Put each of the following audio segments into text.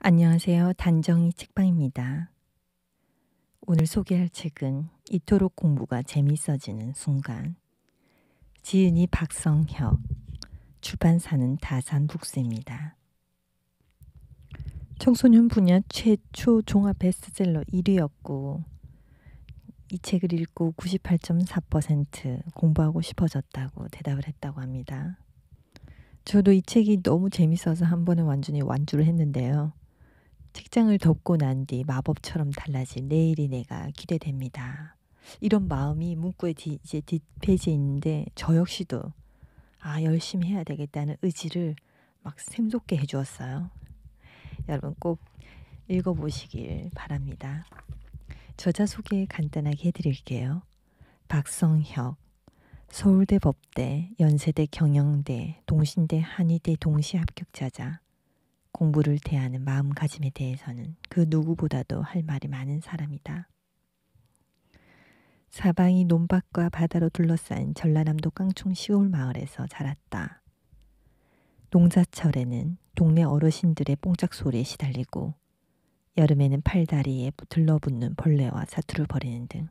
안녕하세요. 단정이 책방입니다. 오늘 소개할 책은 이토록 공부가 재밌어지는 순간. 지은이 박성혁. 출판사는 다산북스입니다. 청소년 분야 최초 종합 베스트셀러 1위였고 이 책을 읽고 98.4% 공부하고 싶어졌다고 대답을 했다고 합니다. 저도 이 책이 너무 재밌어서 한 번에 완전히 완주를 했는데요. 책장을 덮고 난 뒤 마법처럼 달라진 내일이 내가 기대됩니다. 이런 마음이 문구의 뒤, 이제 뒷페이지에 있는데 저 역시도 아 열심히 해야 되겠다는 의지를 막 샘솟게 해주었어요. 여러분 꼭 읽어보시길 바랍니다. 저자 소개 간단하게 해드릴게요. 박성혁, 서울대 법대, 연세대 경영대, 동신대 한의대 동시 합격자자, 공부를 대하는 마음가짐에 대해서는 그 누구보다도 할 말이 많은 사람이다. 사방이 논밭과 바다로 둘러싼 전라남도 깡충 시골 마을에서 자랐다. 농사철에는 동네 어르신들의 뽕짝 소리에 시달리고 여름에는 팔다리에 들러붙는 벌레와 사투를 벌이는 등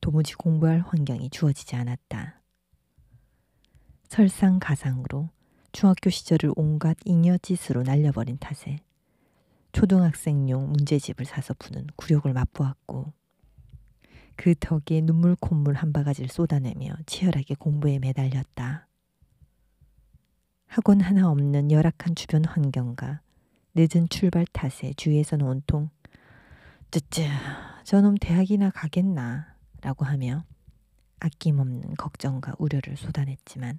도무지 공부할 환경이 주어지지 않았다. 설상가상으로 중학교 시절을 온갖 잉여짓으로 날려버린 탓에 초등학생용 문제집을 사서 푸는 굴욕을 맛보았고 그 덕에 눈물 콧물 한 바가지를 쏟아내며 치열하게 공부에 매달렸다. 학원 하나 없는 열악한 주변 환경과 늦은 출발 탓에 주위에서는 온통 쯔쯔 저놈 대학이나 가겠나 라고 하며 아낌없는 걱정과 우려를 쏟아냈지만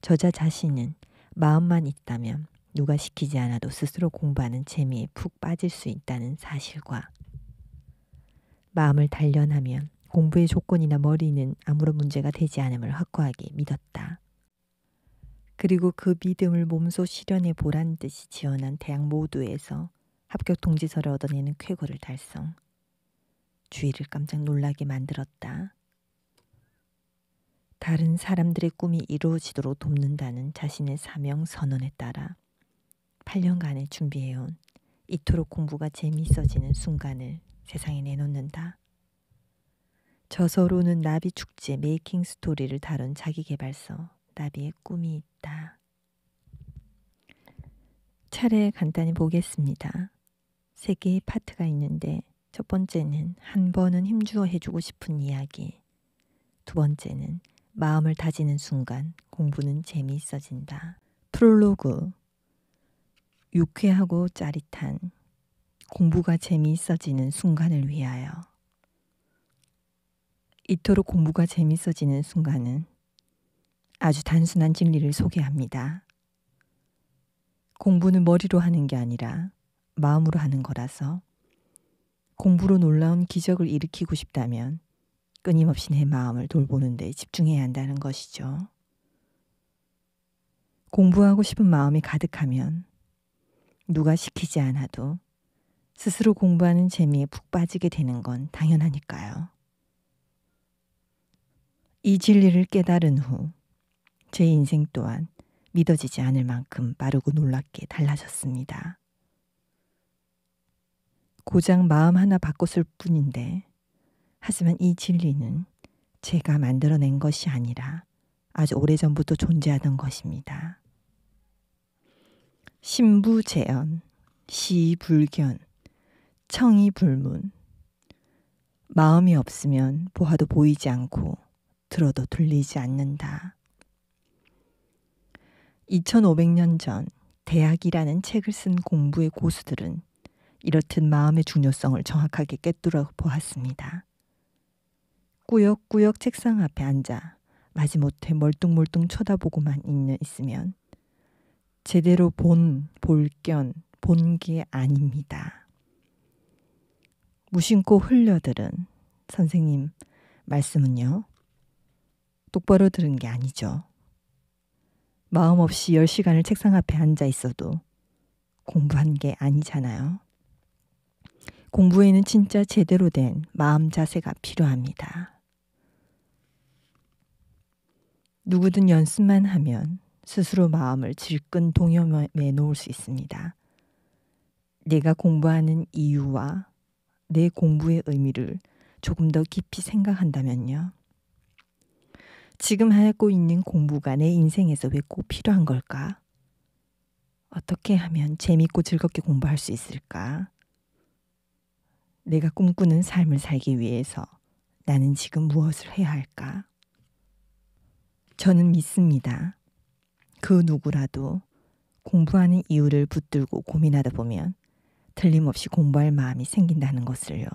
저자 자신은 마음만 있다면 누가 시키지 않아도 스스로 공부하는 재미에 푹 빠질 수 있다는 사실과 마음을 단련하면 공부의 조건이나 머리는 아무런 문제가 되지 않음을 확고하게 믿었다. 그리고 그 믿음을 몸소 실현해 보란 듯이 지원한 대학 모두에서 합격 통지서를 얻어내는 쾌거를 달성. 주위를 깜짝 놀라게 만들었다. 다른 사람들의 꿈이 이루어지도록 돕는다는 자신의 사명 선언에 따라 8년간의 준비해온 이토록 공부가 재미있어지는 순간을 세상에 내놓는다. 저서로는 나비 축제 메이킹 스토리를 다룬 자기개발서 나비의 꿈이 있다. 차례 간단히 보겠습니다. 세 개의 파트가 있는데 첫 번째는 한 번은 힘주어 해주고 싶은 이야기, 두 번째는 마음을 다지는 순간 공부는 재미있어진다. 프롤로그 유쾌하고 짜릿한 공부가 재미있어지는 순간을 위하여 이토록 공부가 재미있어지는 순간은 아주 단순한 진리를 소개합니다. 공부는 머리로 하는 게 아니라 마음으로 하는 거라서 공부로 놀라운 기적을 일으키고 싶다면 끊임없이 내 마음을 돌보는 데 집중해야 한다는 것이죠. 공부하고 싶은 마음이 가득하면 누가 시키지 않아도 스스로 공부하는 재미에 푹 빠지게 되는 건 당연하니까요. 이 진리를 깨달은 후 제 인생 또한 믿어지지 않을 만큼 빠르고 놀랍게 달라졌습니다. 고장 마음 하나 바꿨을 뿐인데 하지만 이 진리는 제가 만들어낸 것이 아니라 아주 오래전부터 존재하던 것입니다. 신부재현, 시불견, 청이불문. 마음이 없으면 보아도 보이지 않고 들어도 들리지 않는다. 2500년 전 대학이라는 책을 쓴 공부의 고수들은 이렇듯 마음의 중요성을 정확하게 깨뜨려 보았습니다. 꾸역꾸역 책상 앞에 앉아 마지못해 멀뚱멀뚱 쳐다보고만 있으면 제대로 본, 볼 견, 본 게 아닙니다. 무심코 흘려들은 선생님 말씀은요. 똑바로 들은 게 아니죠. 마음 없이 열시간을 책상 앞에 앉아 있어도 공부한 게 아니잖아요. 공부에는 진짜 제대로 된 마음 자세가 필요합니다. 누구든 연습만 하면 스스로 마음을 질끈 동여매 놓을 수 있습니다. 내가 공부하는 이유와 내 공부의 의미를 조금 더 깊이 생각한다면요. 지금 하고 있는 공부가 내 인생에서 왜 꼭 필요한 걸까? 어떻게 하면 재밌고 즐겁게 공부할 수 있을까? 내가 꿈꾸는 삶을 살기 위해서 나는 지금 무엇을 해야 할까? 저는 믿습니다. 그 누구라도 공부하는 이유를 붙들고 고민하다 보면 틀림없이 공부할 마음이 생긴다는 것을요.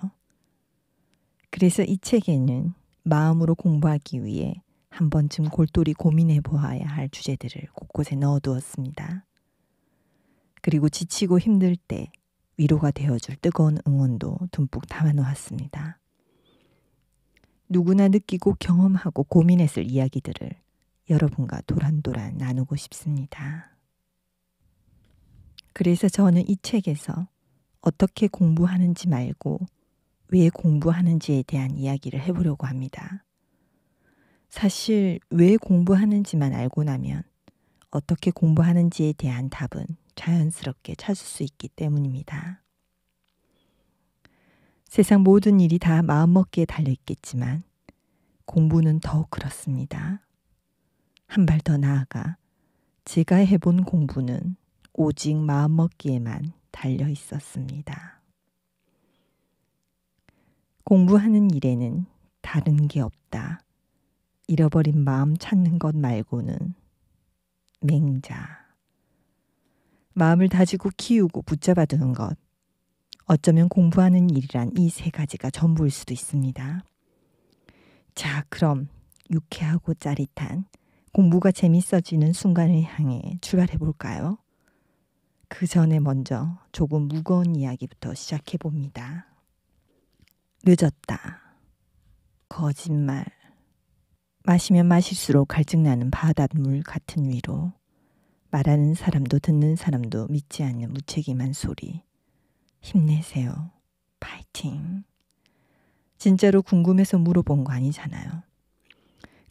그래서 이 책에는 마음으로 공부하기 위해 한 번쯤 골똘히 고민해 보아야 할 주제들을 곳곳에 넣어두었습니다. 그리고 지치고 힘들 때 위로가 되어줄 뜨거운 응원도 듬뿍 담아놓았습니다. 누구나 느끼고 경험하고 고민했을 이야기들을 여러분과 도란도란 나누고 싶습니다. 그래서 저는 이 책에서 어떻게 공부하는지 말고 왜 공부하는지에 대한 이야기를 해보려고 합니다. 사실 왜 공부하는지만 알고 나면 어떻게 공부하는지에 대한 답은 자연스럽게 찾을 수 있기 때문입니다. 세상 모든 일이 다 마음먹기에 달려있겠지만 공부는 더욱 그렇습니다. 한발더 나아가 제가 해본 공부는 오직 마음먹기에만 달려 있었습니다. 공부하는 일에는 다른 게 없다. 잃어버린 마음 찾는 것 말고는 맹자. 마음을 다지고 키우고 붙잡아 두는 것. 어쩌면 공부하는 일이란 이 세 가지가 전부일 수도 있습니다. 자, 그럼 유쾌하고 짜릿한 공부가 재밌어지는 순간을 향해 출발해 볼까요? 그 전에 먼저 조금 무거운 이야기부터 시작해 봅니다. 늦었다. 거짓말. 마시면 마실수록 갈증나는 바닷물 같은 위로. 말하는 사람도 듣는 사람도 믿지 않는 무책임한 소리. 힘내세요. 파이팅. 진짜로 궁금해서 물어본 거 아니잖아요.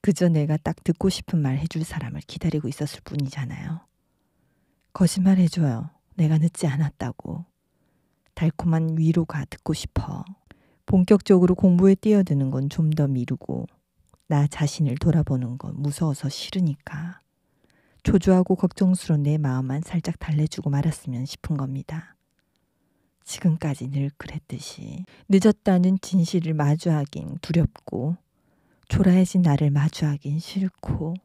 그저 내가 딱 듣고 싶은 말 해줄 사람을 기다리고 있었을 뿐이잖아요. 거짓말 해줘요. 내가 늦지 않았다고. 달콤한 위로가 듣고 싶어. 본격적으로 공부에 뛰어드는 건 좀 더 미루고, 나 자신을 돌아보는 건 무서워서 싫으니까. 초조하고 걱정스러운 내 마음만 살짝 달래주고 말았으면 싶은 겁니다. 지금까지 늘 그랬듯이 늦었다는 진실을 마주하긴 두렵고 초라해진 나를 마주하긴 싫고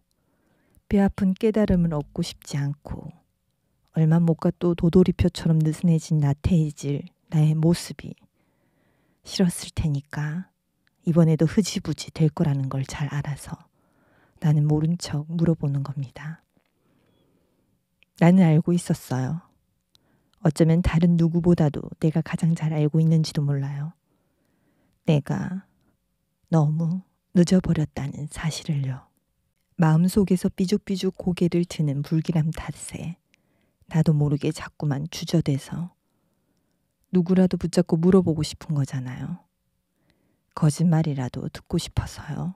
뼈아픈 깨달음을 얻고 싶지 않고 얼마 못 가 또 도돌이표처럼 느슨해진 나태해질 나의 모습이 싫었을 테니까 이번에도 흐지부지 될 거라는 걸 잘 알아서 나는 모른 척 물어보는 겁니다. 나는 알고 있었어요. 어쩌면 다른 누구보다도 내가 가장 잘 알고 있는지도 몰라요. 내가 너무 늦어버렸다는 사실을요. 마음속에서 삐죽삐죽 고개를 드는 불길함 탓에 나도 모르게 자꾸만 주저대서 누구라도 붙잡고 물어보고 싶은 거잖아요. 거짓말이라도 듣고 싶어서요.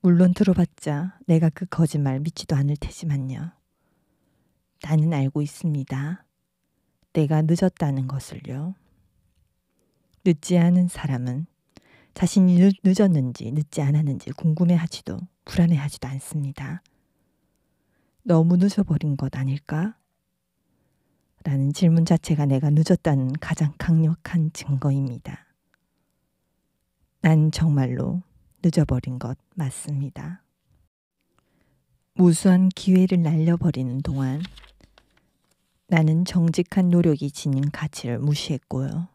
물론 들어봤자 내가 그 거짓말 믿지도 않을 테지만요. 나는 알고 있습니다. 내가 늦었다는 것을요. 늦지 않은 사람은 자신이 늦, 늦었는지 늦지 않았는지 궁금해하지도 불안해하지도 않습니다. 너무 늦어버린 것 아닐까? 라는 질문 자체가 내가 늦었다는 가장 강력한 증거입니다. 난 정말로 늦어버린 것 맞습니다. 무수한 기회를 날려버리는 동안 나는 정직한 노력이 지닌 가치를 무시했고요.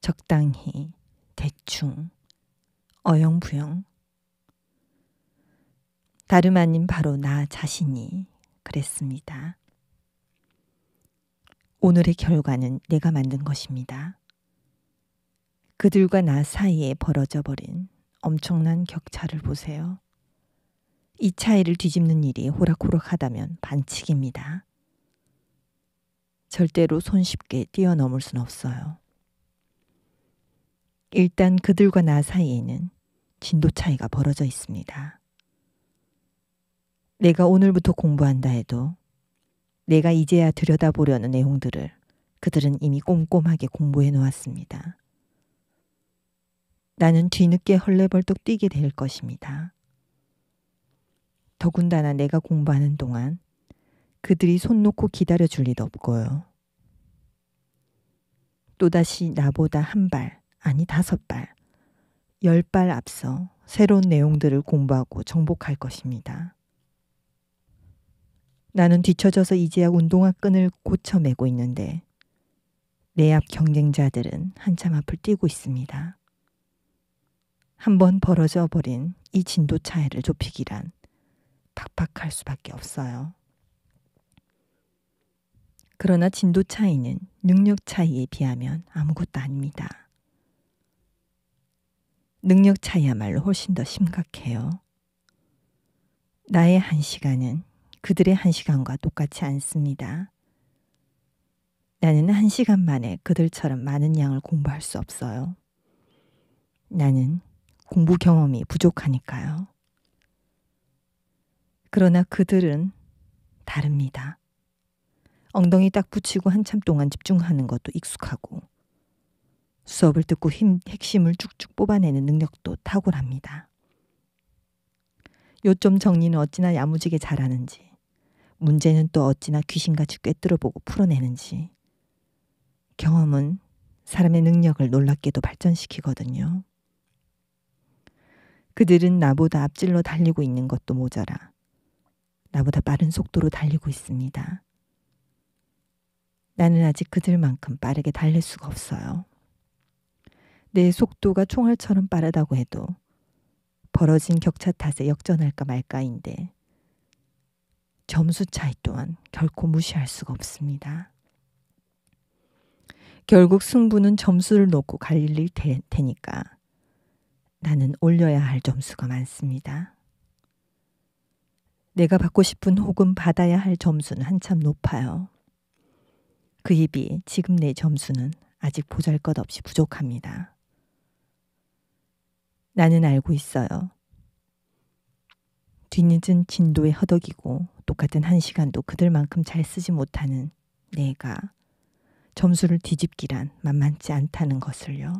적당히 대충, 어영부영. 다름 아닌 바로 나 자신이 그랬습니다. 오늘의 결과는 내가 만든 것입니다. 그들과 나 사이에 벌어져 버린 엄청난 격차를 보세요. 이 차이를 뒤집는 일이 호락호락하다면 반칙입니다. 절대로 손쉽게 뛰어넘을 순 없어요. 일단 그들과 나 사이에는 진도 차이가 벌어져 있습니다. 내가 오늘부터 공부한다 해도 내가 이제야 들여다보려는 내용들을 그들은 이미 꼼꼼하게 공부해 놓았습니다. 나는 뒤늦게 헐레벌떡 뛰게 될 것입니다. 더군다나 내가 공부하는 동안 그들이 손 놓고 기다려 줄 리도 없고요. 또다시 나보다 한 발, 아니 다섯 발, 열 발 앞서 새로운 내용들을 공부하고 정복할 것입니다. 나는 뒤처져서 이제야 운동화 끈을 고쳐 매고 있는데 내 앞 경쟁자들은 한참 앞을 뛰고 있습니다. 한번 벌어져 버린 이 진도 차이를 좁히기란 팍팍할 수밖에 없어요. 그러나 진도 차이는 능력 차이에 비하면 아무것도 아닙니다. 능력 차이야말로 훨씬 더 심각해요. 나의 한 시간은 그들의 한 시간과 똑같지 않습니다. 나는 한 시간 만에 그들처럼 많은 양을 공부할 수 없어요. 나는 공부 경험이 부족하니까요. 그러나 그들은 다릅니다. 엉덩이 딱 붙이고 한참 동안 집중하는 것도 익숙하고 수업을 듣고 힘, 핵심을 쭉쭉 뽑아내는 능력도 탁월합니다. 요점 정리는 어찌나 야무지게 잘하는지, 문제는 또 어찌나 귀신같이 꿰뚫어보고 풀어내는지, 경험은 사람의 능력을 놀랍게도 발전시키거든요. 그들은 나보다 앞질러 달리고 있는 것도 모자라, 나보다 빠른 속도로 달리고 있습니다. 나는 아직 그들만큼 빠르게 달릴 수가 없어요. 내 속도가 총알처럼 빠르다고 해도 벌어진 격차 탓에 역전할까 말까인데 점수 차이 또한 결코 무시할 수가 없습니다. 결국 승부는 점수를 놓고 갈릴 테, 테니까 나는 올려야 할 점수가 많습니다. 내가 받고 싶은 혹은 받아야 할 점수는 한참 높아요. 그 입이 지금 내 점수는 아직 보잘 것 없이 부족합니다. 나는 알고 있어요. 뒤늦은 진도에 허덕이고 똑같은 한 시간도 그들만큼 잘 쓰지 못하는 내가 점수를 뒤집기란 만만치 않다는 것을요.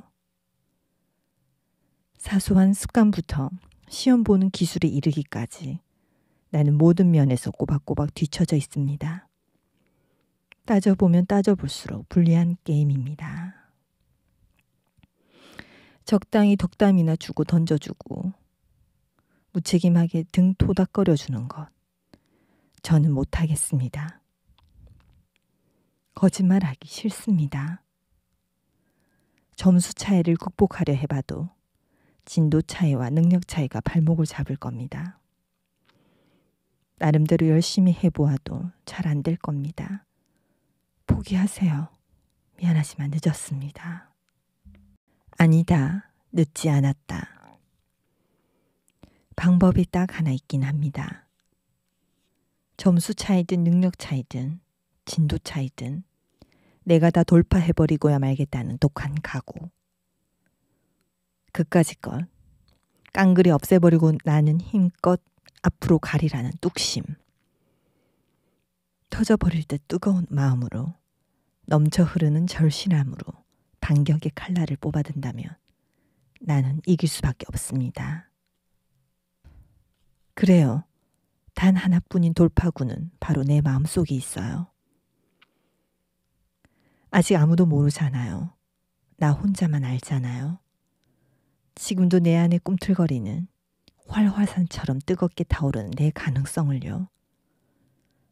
사소한 습관부터 시험 보는 기술에 이르기까지 나는 모든 면에서 꼬박꼬박 뒤처져 있습니다. 따져보면 따져볼수록 불리한 게임입니다. 적당히 덕담이나 주고 던져주고 무책임하게 등 토닥거려 주는 것 저는 못하겠습니다. 거짓말하기 싫습니다. 점수 차이를 극복하려 해봐도 진도 차이와 능력 차이가 발목을 잡을 겁니다. 나름대로 열심히 해보아도 잘 안 될 겁니다. 포기하세요. 미안하지만 늦었습니다. 아니다. 늦지 않았다. 방법이 딱 하나 있긴 합니다. 점수 차이든 능력 차이든 진도 차이든 내가 다 돌파해버리고야 말겠다는 독한 각오. 그까지 껏 깡그리 없애버리고 나는 힘껏 앞으로 가리라는 뚝심. 터져버릴 듯 뜨거운 마음으로 넘쳐 흐르는 절실함으로 반격의 칼날을 뽑아든다면 나는 이길 수밖에 없습니다. 그래요. 단 하나뿐인 돌파구는 바로 내 마음속에 있어요. 아직 아무도 모르잖아요. 나 혼자만 알잖아요. 지금도 내 안에 꿈틀거리는 활화산처럼 뜨겁게 타오르는 내 가능성을요.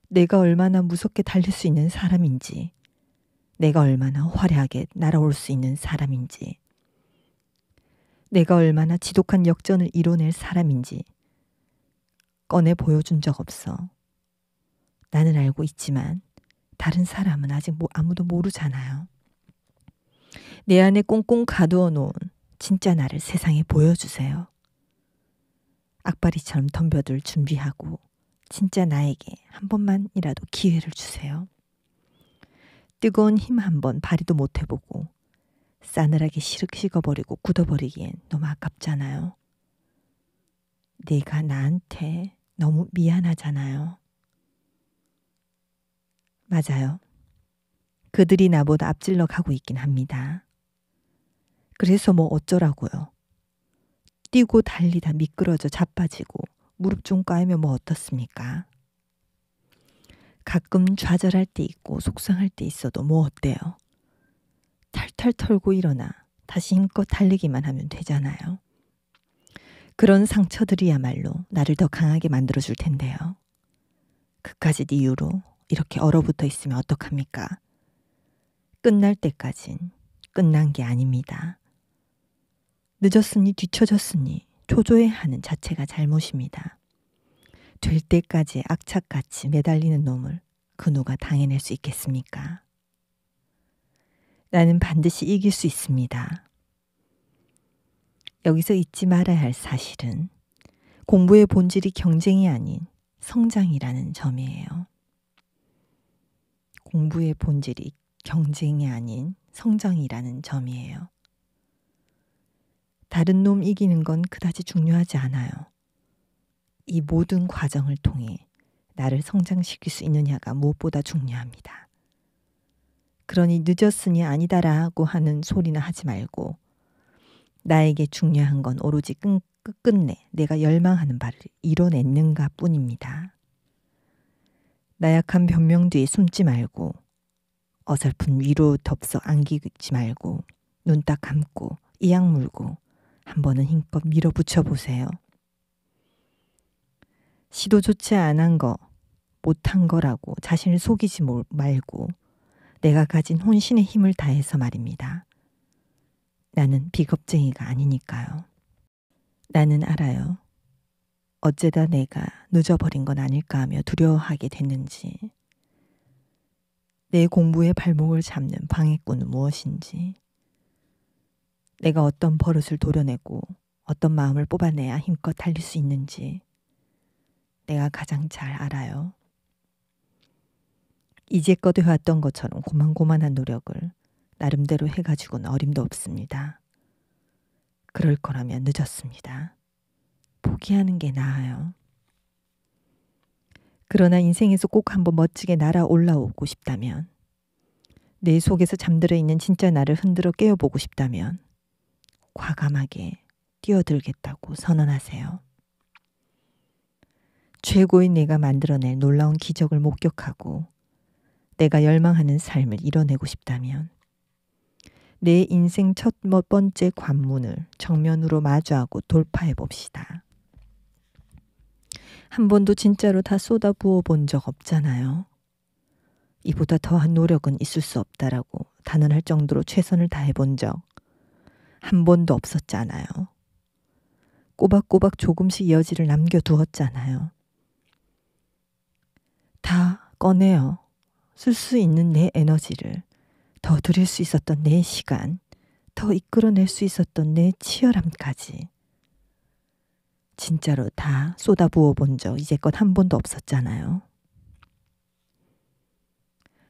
내가 얼마나 무섭게 달릴 수 있는 사람인지, 내가 얼마나 화려하게 날아올 수 있는 사람인지, 내가 얼마나 지독한 역전을 이뤄낼 사람인지 꺼내 보여준 적 없어. 나는 알고 있지만 다른 사람은 아직 뭐 아무도 모르잖아요. 내 안에 꽁꽁 가두어 놓은 진짜 나를 세상에 보여주세요. 악바리처럼 덤벼들 준비하고 진짜 나에게 한 번만이라도 기회를 주세요. 뜨거운 힘 한번 발휘도 못 해보고 싸늘하게 시륵 식어버리고 굳어버리기엔 너무 아깝잖아요. 내가 나한테 너무 미안하잖아요. 맞아요. 그들이 나보다 앞질러 가고 있긴 합니다. 그래서 뭐 어쩌라고요. 뛰고 달리다 미끄러져 자빠지고 무릎 좀 까이면 뭐 어떻습니까? 가끔 좌절할 때 있고 속상할 때 있어도 뭐 어때요? 탈탈 털고 일어나 다시 힘껏 달리기만 하면 되잖아요. 그런 상처들이야말로 나를 더 강하게 만들어줄 텐데요. 그까지 네 이유로 이렇게 얼어붙어 있으면 어떡합니까? 끝날 때까진 끝난 게 아닙니다. 늦었으니 뒤처졌으니 초조해하는 자체가 잘못입니다. 될 때까지 악착같이 매달리는 놈을 그 누가 당해낼 수 있겠습니까? 나는 반드시 이길 수 있습니다. 여기서 잊지 말아야 할 사실은 공부의 본질이 경쟁이 아닌 성장이라는 점이에요. 공부의 본질이 경쟁이 아닌 성장이라는 점이에요. 다른 놈 이기는 건 그다지 중요하지 않아요. 이 모든 과정을 통해 나를 성장시킬 수 있느냐가 무엇보다 중요합니다. 그러니 늦었으니 아니다라고 하는 소리나 하지 말고 나에게 중요한 건 오로지 끈, 끝끝내 내가 열망하는 바를 이뤄냈는가 뿐입니다. 나약한 변명 뒤에 숨지 말고 어설픈 위로 덥석 안기지 말고 눈 딱 감고 이악 물고 한 번은 힘껏 밀어붙여 보세요. 시도조차 안한 거, 못한 거라고 자신을 속이지 말고 내가 가진 혼신의 힘을 다해서 말입니다. 나는 비겁쟁이가 아니니까요. 나는 알아요. 어째다 내가 늦어버린 건 아닐까 하며 두려워하게 됐는지, 내공부에 발목을 잡는 방해꾼은 무엇인지, 내가 어떤 버릇을 도려내고 어떤 마음을 뽑아내야 힘껏 달릴 수 있는지, 내가 가장 잘 알아요. 이제껏 해왔던 것처럼 고만고만한 노력을 나름대로 해가지고는 어림도 없습니다. 그럴 거라면 늦었습니다. 포기하는 게 나아요. 그러나 인생에서 꼭 한번 멋지게 날아올라오고 싶다면, 내 속에서 잠들어 있는 진짜 나를 흔들어 깨어보고 싶다면, 과감하게 뛰어들겠다고 선언하세요. 최고인 내가 만들어낼 놀라운 기적을 목격하고 내가 열망하는 삶을 이뤄내고 싶다면 내 인생 첫 뭐 번째 관문을 정면으로 마주하고 돌파해 봅시다. 한 번도 진짜로 다 쏟아 부어 본 적 없잖아요. 이보다 더한 노력은 있을 수 없다라고 단언할 정도로 최선을 다해 본 적 한 번도 없었잖아요. 꼬박꼬박 조금씩 여지를 남겨두었잖아요. 다 꺼내어 쓸 수 있는 내 에너지를 더 들일 수 있었던 내 시간, 더 이끌어낼 수 있었던 내 치열함까지 진짜로 다 쏟아부어 본 적 이제껏 한 번도 없었잖아요.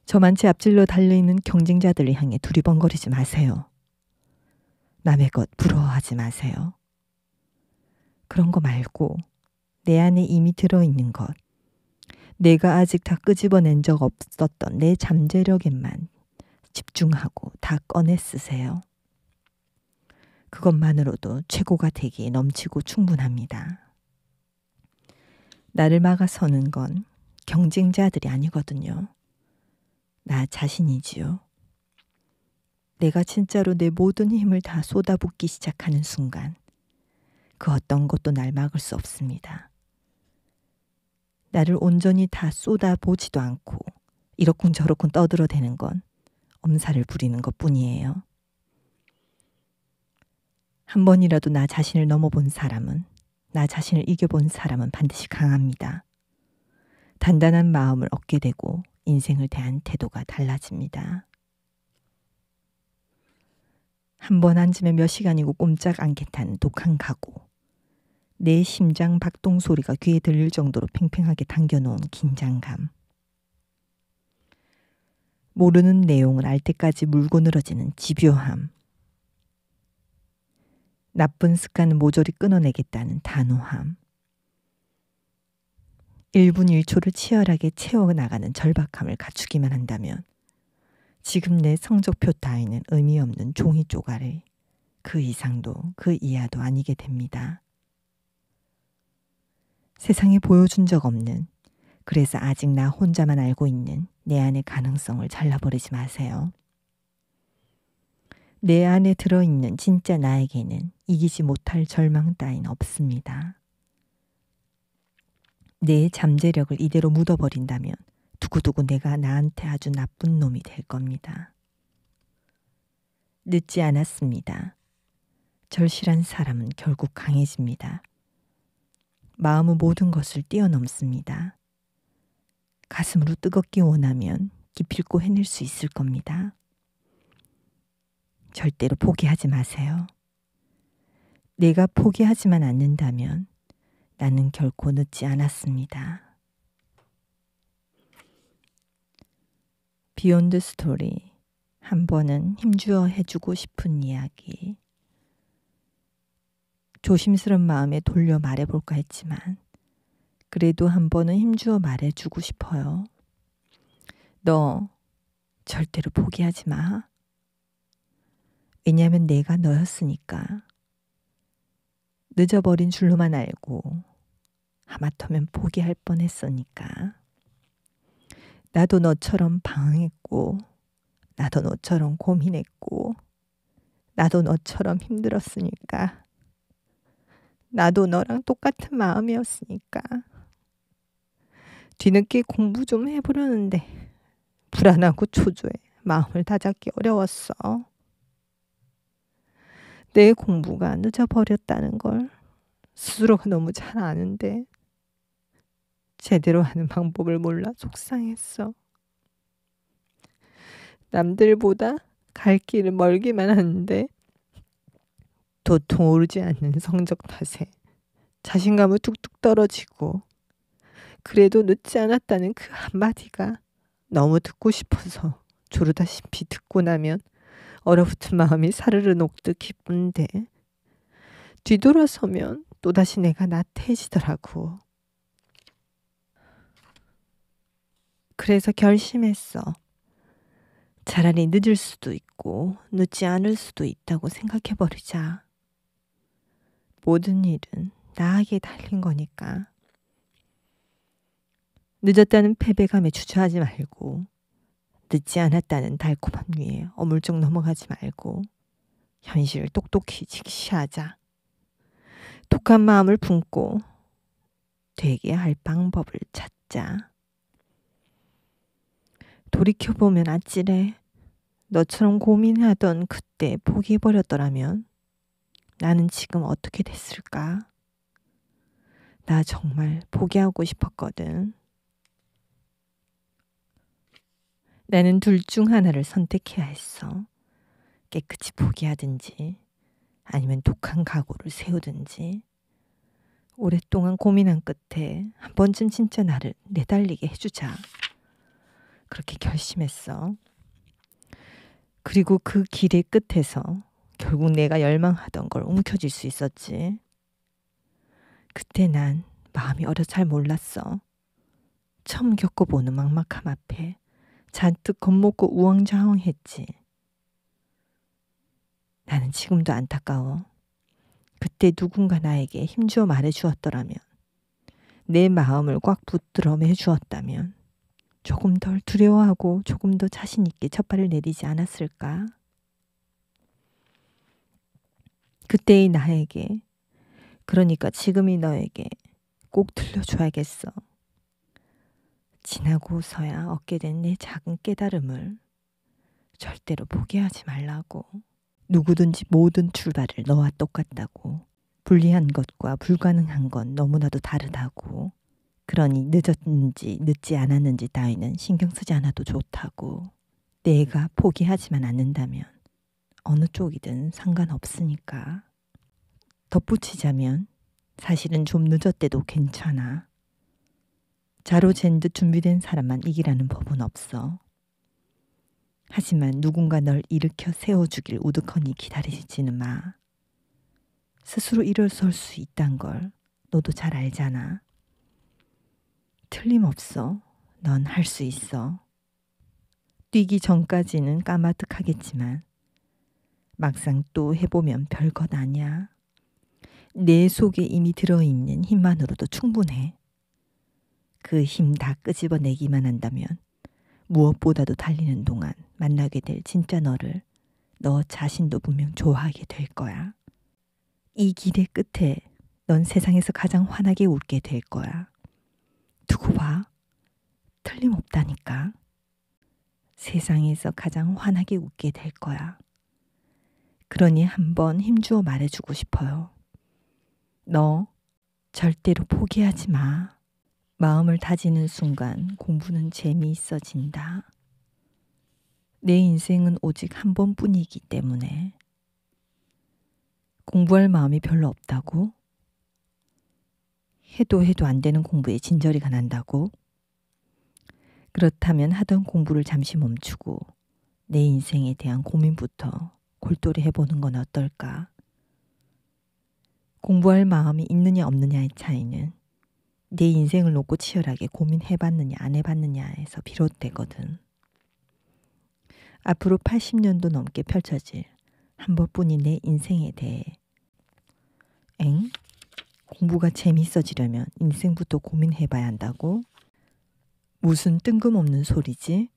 저만치 앞질러 달려있는 경쟁자들을 향해 두리번거리지 마세요. 남의 것 부러워하지 마세요. 그런 거 말고 내 안에 이미 들어있는 것, 내가 아직 다 끄집어낸 적 없었던 내 잠재력에만 집중하고 다 꺼내 쓰세요. 그것만으로도 최고가 되기 넘치고 충분합니다. 나를 막아서는 건 경쟁자들이 아니거든요. 나 자신이지요. 내가 진짜로 내 모든 힘을 다 쏟아붓기 시작하는 순간, 그 어떤 것도 날 막을 수 없습니다. 나를 온전히 다 쏟아보지도 않고 이렇군 저렇군 떠들어대는 건 엄살을 부리는 것 뿐이에요. 한 번이라도 나 자신을 넘어본 사람은, 나 자신을 이겨본 사람은 반드시 강합니다. 단단한 마음을 얻게 되고 인생을 대한 태도가 달라집니다. 한 번 앉으면 몇 시간이고 꼼짝 않겠다는 독한 각오. 내 심장 박동 소리가 귀에 들릴 정도로 팽팽하게 당겨놓은 긴장감. 모르는 내용을 알 때까지 물고 늘어지는 집요함. 나쁜 습관은 모조리 끊어내겠다는 단호함. 1분 1초를 치열하게 채워나가는 절박함을 갖추기만 한다면 지금 내 성적표 따위는 의미 없는 종이 조가을그 이상도 그 이하도 아니게 됩니다. 세상에 보여준 적 없는 그래서 아직 나 혼자만 알고 있는 내 안의 가능성을 잘라버리지 마세요. 내 안에 들어있는 진짜 나에게는 이기지 못할 절망 따윈 없습니다. 내 잠재력을 이대로 묻어버린다면 두고두고 내가 나한테 아주 나쁜 놈이 될 겁니다. 늦지 않았습니다. 절실한 사람은 결국 강해집니다. 마음의 모든 것을 뛰어넘습니다. 가슴으로 뜨겁게 원하면 기필코 해낼 수 있을 겁니다. 절대로 포기하지 마세요. 내가 포기하지만 않는다면 나는 결코 늦지 않았습니다. 비욘드 스토리 한 번은 힘주어 해주고 싶은 이야기 조심스런 마음에 돌려 말해볼까 했지만 그래도 한 번은 힘주어 말해주고 싶어요. 너 절대로 포기하지 마. 왜냐면 내가 너였으니까. 늦어버린 줄로만 알고 하마터면 포기할 뻔했으니까. 나도 너처럼 방황했고, 나도 너처럼 고민했고, 나도 너처럼 힘들었으니까. 나도 너랑 똑같은 마음이었으니까. 뒤늦게 공부 좀 해보려는데 불안하고 초조해 마음을 다잡기 어려웠어. 내 공부가 늦어버렸다는 걸 스스로가 너무 잘 아는데 제대로 하는 방법을 몰라 속상했어. 남들보다 갈 길을 멀기만 하는데 도통 오르지 않는 성적 탓에 자신감을 뚝뚝 떨어지고 그래도 늦지 않았다는 그 한마디가 너무 듣고 싶어서 조르다시피 듣고 나면 얼어붙은 마음이 사르르 녹듯 기쁜데 뒤돌아서면 또다시 내가 나태해지더라고. 그래서 결심했어. 차라리 늦을 수도 있고 늦지 않을 수도 있다고 생각해버리자. 모든 일은 나에게 달린 거니까. 늦었다는 패배감에 주저하지 말고, 늦지 않았다는 달콤한 위에 어물쩍 넘어가지 말고, 현실을 똑똑히 직시하자. 독한 마음을 품고, 되게 할 방법을 찾자. 돌이켜보면 아찔해. 너처럼 고민하던 그때 포기해버렸더라면 나는 지금 어떻게 됐을까? 나 정말 포기하고 싶었거든. 나는 둘 중 하나를 선택해야 했어. 깨끗이 포기하든지 아니면 독한 각오를 세우든지 오랫동안 고민한 끝에 한 번쯤 진짜 나를 내달리게 해주자. 그렇게 결심했어. 그리고 그 길의 끝에서 결국 내가 열망하던 걸 움켜쥘 수 있었지. 그때 난 마음이 어려 잘 몰랐어. 처음 겪어보는 막막함 앞에 잔뜩 겁먹고 우왕좌왕했지. 나는 지금도 안타까워. 그때 누군가 나에게 힘주어 말해 주었더라면, 내 마음을 꽉 붙들어 매 주었다면, 조금 덜 두려워하고 조금 더 자신있게 첫 발을 내리지 않았을까? 그때의 나에게, 그러니까 지금이 너에게 꼭 들려줘야겠어. 지나고서야 얻게 된 내 작은 깨달음을 절대로 포기하지 말라고. 누구든지 모든 출발을 너와 똑같다고. 불리한 것과 불가능한 건 너무나도 다르다고. 그러니 늦었는지 늦지 않았는지 따위는 신경 쓰지 않아도 좋다고. 내가 포기하지만 않는다면 어느 쪽이든 상관없으니까. 덧붙이자면 사실은 좀 늦었대도 괜찮아. 자로 잰 듯 준비된 사람만 이기라는 법은 없어. 하지만 누군가 널 일으켜 세워주길 우두커니 기다리지는 마. 스스로 일어설 수 있단 걸 너도 잘 알잖아. 틀림없어. 넌 할 수 있어. 뛰기 전까지는 까마득하겠지만 막상 또 해보면 별 것 아니야. 내 속에 이미 들어있는 힘만으로도 충분해. 그 힘 다 끄집어내기만 한다면 무엇보다도 달리는 동안 만나게 될 진짜 너를 너 자신도 분명 좋아하게 될 거야. 이 길의 끝에 넌 세상에서 가장 환하게 웃게 될 거야. 두고 봐. 틀림없다니까. 세상에서 가장 환하게 웃게 될 거야. 그러니 한번 힘주어 말해주고 싶어요. 너 절대로 포기하지 마. 마음을 다지는 순간 공부는 재미있어진다. 내 인생은 오직 한 번뿐이기 때문에. 공부할 마음이 별로 없다고? 해도 해도 안 되는 공부에 진저리가 난다고? 그렇다면 하던 공부를 잠시 멈추고 내 인생에 대한 고민부터 골똘히 해보는 건 어떨까? 공부할 마음이 있느냐 없느냐의 차이는 내 인생을 놓고 치열하게 고민해봤느냐 안 해봤느냐에서 비롯되거든. 앞으로 80년도 넘게 펼쳐질 한 번뿐인 내 인생에 대해 엥? 공부가 재밌어지려면 인생부터 고민해봐야 한다고? 무슨 뜬금없는 소리지?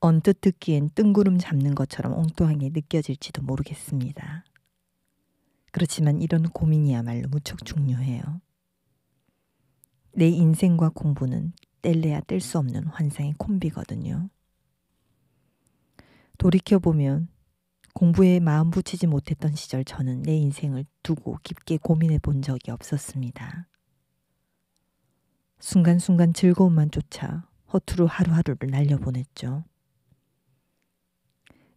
언뜻 듣기엔 뜬구름 잡는 것처럼 엉뚱하게 느껴질지도 모르겠습니다. 그렇지만 이런 고민이야말로 무척 중요해요. 내 인생과 공부는 뗄래야 뗄 수 없는 환상의 콤비거든요. 돌이켜보면 공부에 마음 붙이지 못했던 시절 저는 내 인생을 두고 깊게 고민해 본 적이 없었습니다. 순간순간 즐거움만 쫓아 허투루 하루하루를 날려보냈죠.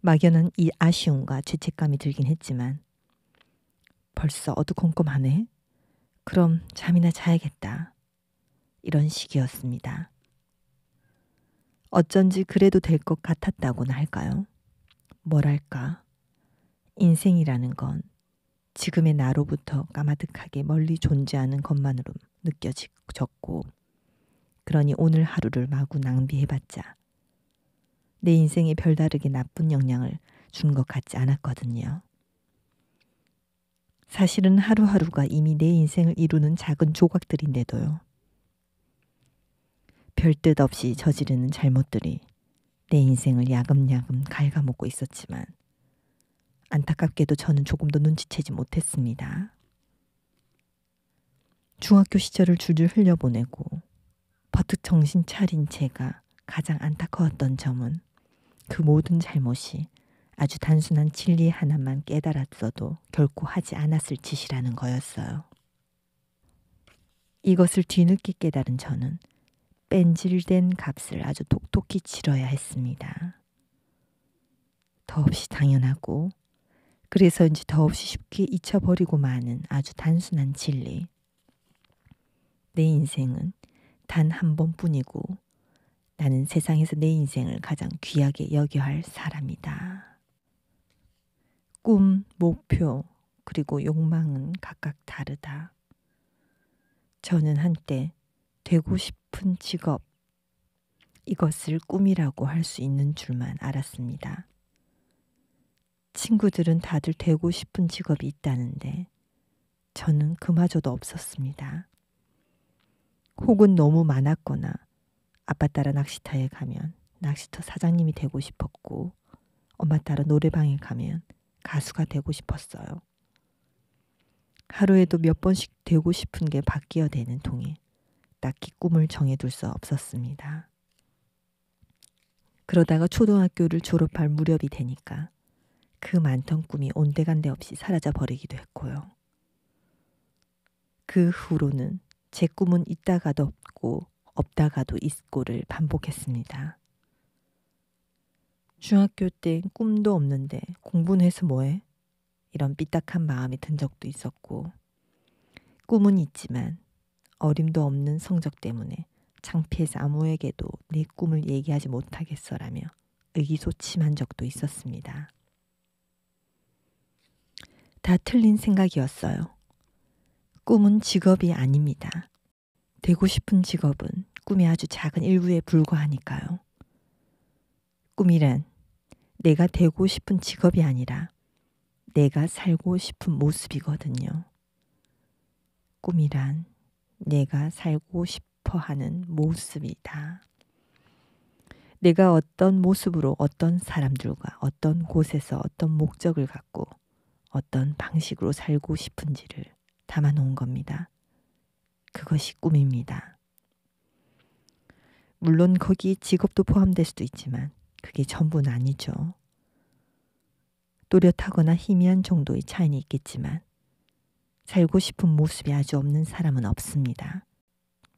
막연한 이 아쉬움과 죄책감이 들긴 했지만 벌써 어두컴컴하네. 그럼 잠이나 자야겠다. 이런 식이었습니다. 어쩐지 그래도 될 것 같았다고나 할까요? 뭐랄까. 인생이라는 건 지금의 나로부터 까마득하게 멀리 존재하는 것만으로 느껴졌고, 그러니 오늘 하루를 마구 낭비해봤자 내 인생에 별다르게 나쁜 영향을 준 것 같지 않았거든요. 사실은 하루하루가 이미 내 인생을 이루는 작은 조각들인데도요. 별뜻 없이 저지르는 잘못들이 내 인생을 야금야금 갉아먹고 있었지만 안타깝게도 저는 조금도 눈치채지 못했습니다. 중학교 시절을 줄줄 흘려보내고 버뜩 정신 차린 제가 가장 안타까웠던 점은 그 모든 잘못이 아주 단순한 진리 하나만 깨달았어도 결코 하지 않았을 짓이라는 거였어요. 이것을 뒤늦게 깨달은 저는 뺀질된 값을 아주 톡톡히 치러야 했습니다. 더없이 당연하고 그래서인지 더없이 쉽게 잊혀버리고 마는 아주 단순한 진리. 내 인생은 단 한 번뿐이고 나는 세상에서 내 인생을 가장 귀하게 여겨 야할 사람이다. 꿈, 목표, 그리고 욕망은 각각 다르다. 저는 한때 되고 싶은 직업, 이것을 꿈이라고 할 수 있는 줄만 알았습니다. 친구들은 다들 되고 싶은 직업이 있다는데 저는 그마저도 없었습니다. 혹은 너무 많았거나 아빠 따라 낚시터에 가면 낚시터 사장님이 되고 싶었고 엄마 따라 노래방에 가면 가수가 되고 싶었어요. 하루에도 몇 번씩 되고 싶은 게 바뀌어 되는 통에 딱히 꿈을 정해둘 수 없었습니다. 그러다가 초등학교를 졸업할 무렵이 되니까 그 많던 꿈이 온데간데 없이 사라져 버리기도 했고요. 그 후로는 제 꿈은 있다가도 없고 없다가도 있고를 반복했습니다. 중학교 때 꿈도 없는데 공부는 해서 뭐해? 이런 삐딱한 마음이 든 적도 있었고 꿈은 있지만 어림도 없는 성적 때문에 창피해서 아무에게도 내 꿈을 얘기하지 못하겠어라며 의기소침한 적도 있었습니다. 다 틀린 생각이었어요. 꿈은 직업이 아닙니다. 되고 싶은 직업은 꿈이 아주 작은 일부에 불과하니까요. 꿈이란 내가 되고 싶은 직업이 아니라 내가 살고 싶은 모습이거든요. 꿈이란 내가 살고 싶어 하는 모습이다. 내가 어떤 모습으로 어떤 사람들과 어떤 곳에서 어떤 목적을 갖고 어떤 방식으로 살고 싶은지를 담아 놓은 겁니다. 그것이 꿈입니다. 물론 거기 직업도 포함될 수도 있지만 그게 전부는 아니죠. 또렷하거나 희미한 정도의 차이는 있겠지만 살고 싶은 모습이 아주 없는 사람은 없습니다.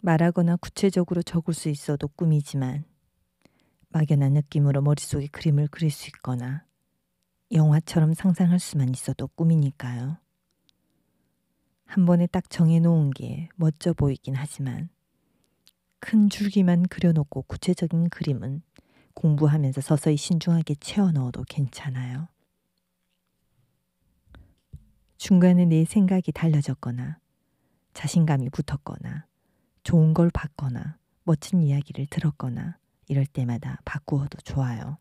말하거나 구체적으로 적을 수 있어도 꿈이지만 막연한 느낌으로 머릿속에 그림을 그릴 수 있거나 영화처럼 상상할 수만 있어도 꿈이니까요. 한 번에 딱 정해놓은 게 멋져 보이긴 하지만 큰 줄기만 그려놓고 구체적인 그림은 공부하면서 서서히 신중하게 채워 넣어도 괜찮아요. 중간에 내 생각이 달라졌거나 자신감이 붙었거나 좋은 걸 봤거나 멋진 이야기를 들었거나 이럴 때마다 바꾸어도 좋아요.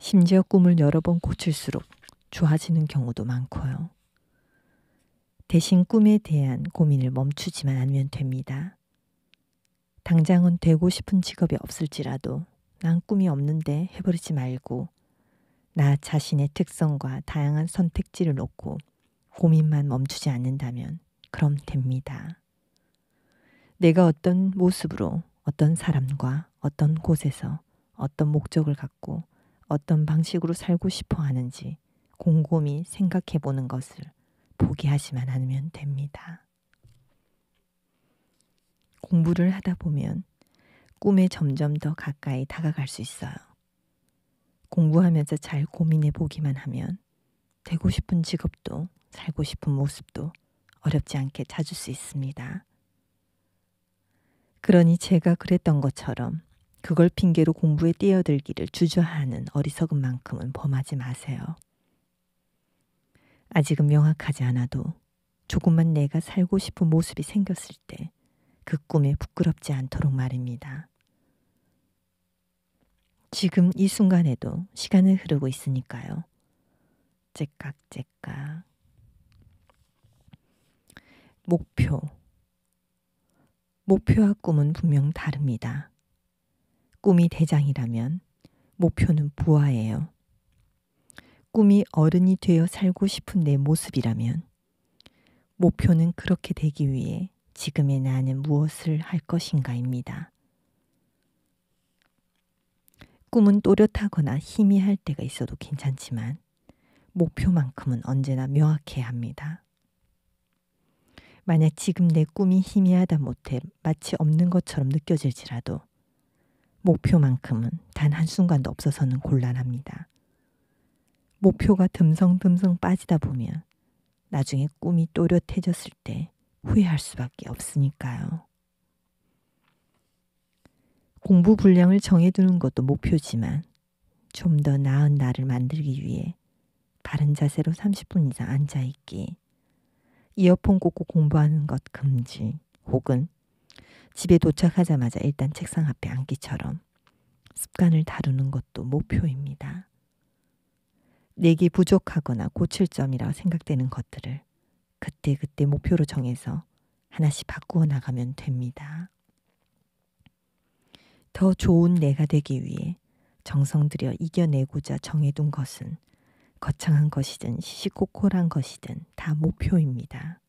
심지어 꿈을 여러 번 고칠수록 좋아지는 경우도 많고요. 대신 꿈에 대한 고민을 멈추지만 않으면 됩니다. 당장은 되고 싶은 직업이 없을지라도 난 꿈이 없는데 해버리지 말고 나 자신의 특성과 다양한 선택지를 놓고 고민만 멈추지 않는다면 그럼 됩니다. 내가 어떤 모습으로 어떤 사람과 어떤 곳에서 어떤 목적을 갖고 어떤 방식으로 살고 싶어 하는지 곰곰이 생각해 보는 것을 포기하지만 않으면 됩니다. 공부를 하다 보면 꿈에 점점 더 가까이 다가갈 수 있어요. 공부하면서 잘 고민해 보기만 하면 되고 싶은 직업도 살고 싶은 모습도 어렵지 않게 찾을 수 있습니다. 그러니 제가 그랬던 것처럼 그걸 핑계로 공부에 뛰어들기를 주저하는 어리석은 만큼은 범하지 마세요. 아직은 명확하지 않아도 조금만 내가 살고 싶은 모습이 생겼을 때 그 꿈에 부끄럽지 않도록 말입니다. 지금 이 순간에도 시간은 흐르고 있으니까요. 째깍째깍. 목표. 목표와 꿈은 분명 다릅니다. 꿈이 대장이라면 목표는 부하예요. 꿈이 어른이 되어 살고 싶은 내 모습이라면 목표는 그렇게 되기 위해 지금의 나는 무엇을 할 것인가입니다. 꿈은 또렷하거나 희미할 때가 있어도 괜찮지만 목표만큼은 언제나 명확해야 합니다. 만약 지금 내 꿈이 희미하다 못해 마치 없는 것처럼 느껴질지라도 목표만큼은 단 한순간도 없어서는 곤란합니다. 목표가 듬성듬성 빠지다 보면 나중에 꿈이 또렷해졌을 때 후회할 수밖에 없으니까요. 공부 분량을 정해두는 것도 목표지만 좀 더 나은 나를 만들기 위해 바른 자세로 30분 이상 앉아있기, 이어폰 꽂고 공부하는 것 금지, 혹은 집에 도착하자마자 일단 책상 앞에 앉기처럼 습관을 다루는 것도 목표입니다. 내게 부족하거나 고칠 점이라 생각되는 것들을 그때그때 그때 목표로 정해서 하나씩 바꾸어 나가면 됩니다. 더 좋은 내가 되기 위해 정성 들여 이겨내고자 정해둔 것은 거창한 것이든 시시콜콜한 것이든 다 목표입니다.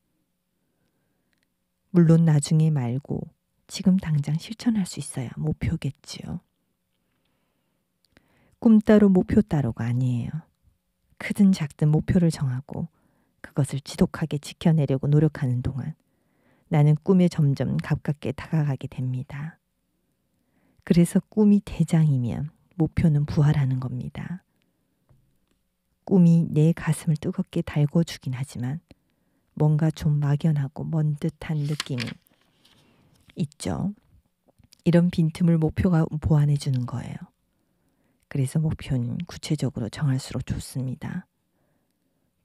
물론 나중에 말고 지금 당장 실천할 수 있어야 목표겠지요. 꿈 따로 목표 따로가 아니에요. 크든 작든 목표를 정하고 그것을 지독하게 지켜내려고 노력하는 동안 나는 꿈에 점점 가깝게 다가가게 됩니다. 그래서 꿈이 대장이면 목표는 부활하는 겁니다. 꿈이 내 가슴을 뜨겁게 달궈주긴 하지만 뭔가 좀 막연하고 먼 듯한 느낌이 있죠. 이런 빈틈을 목표가 보완해 주는 거예요. 그래서 목표는 구체적으로 정할수록 좋습니다.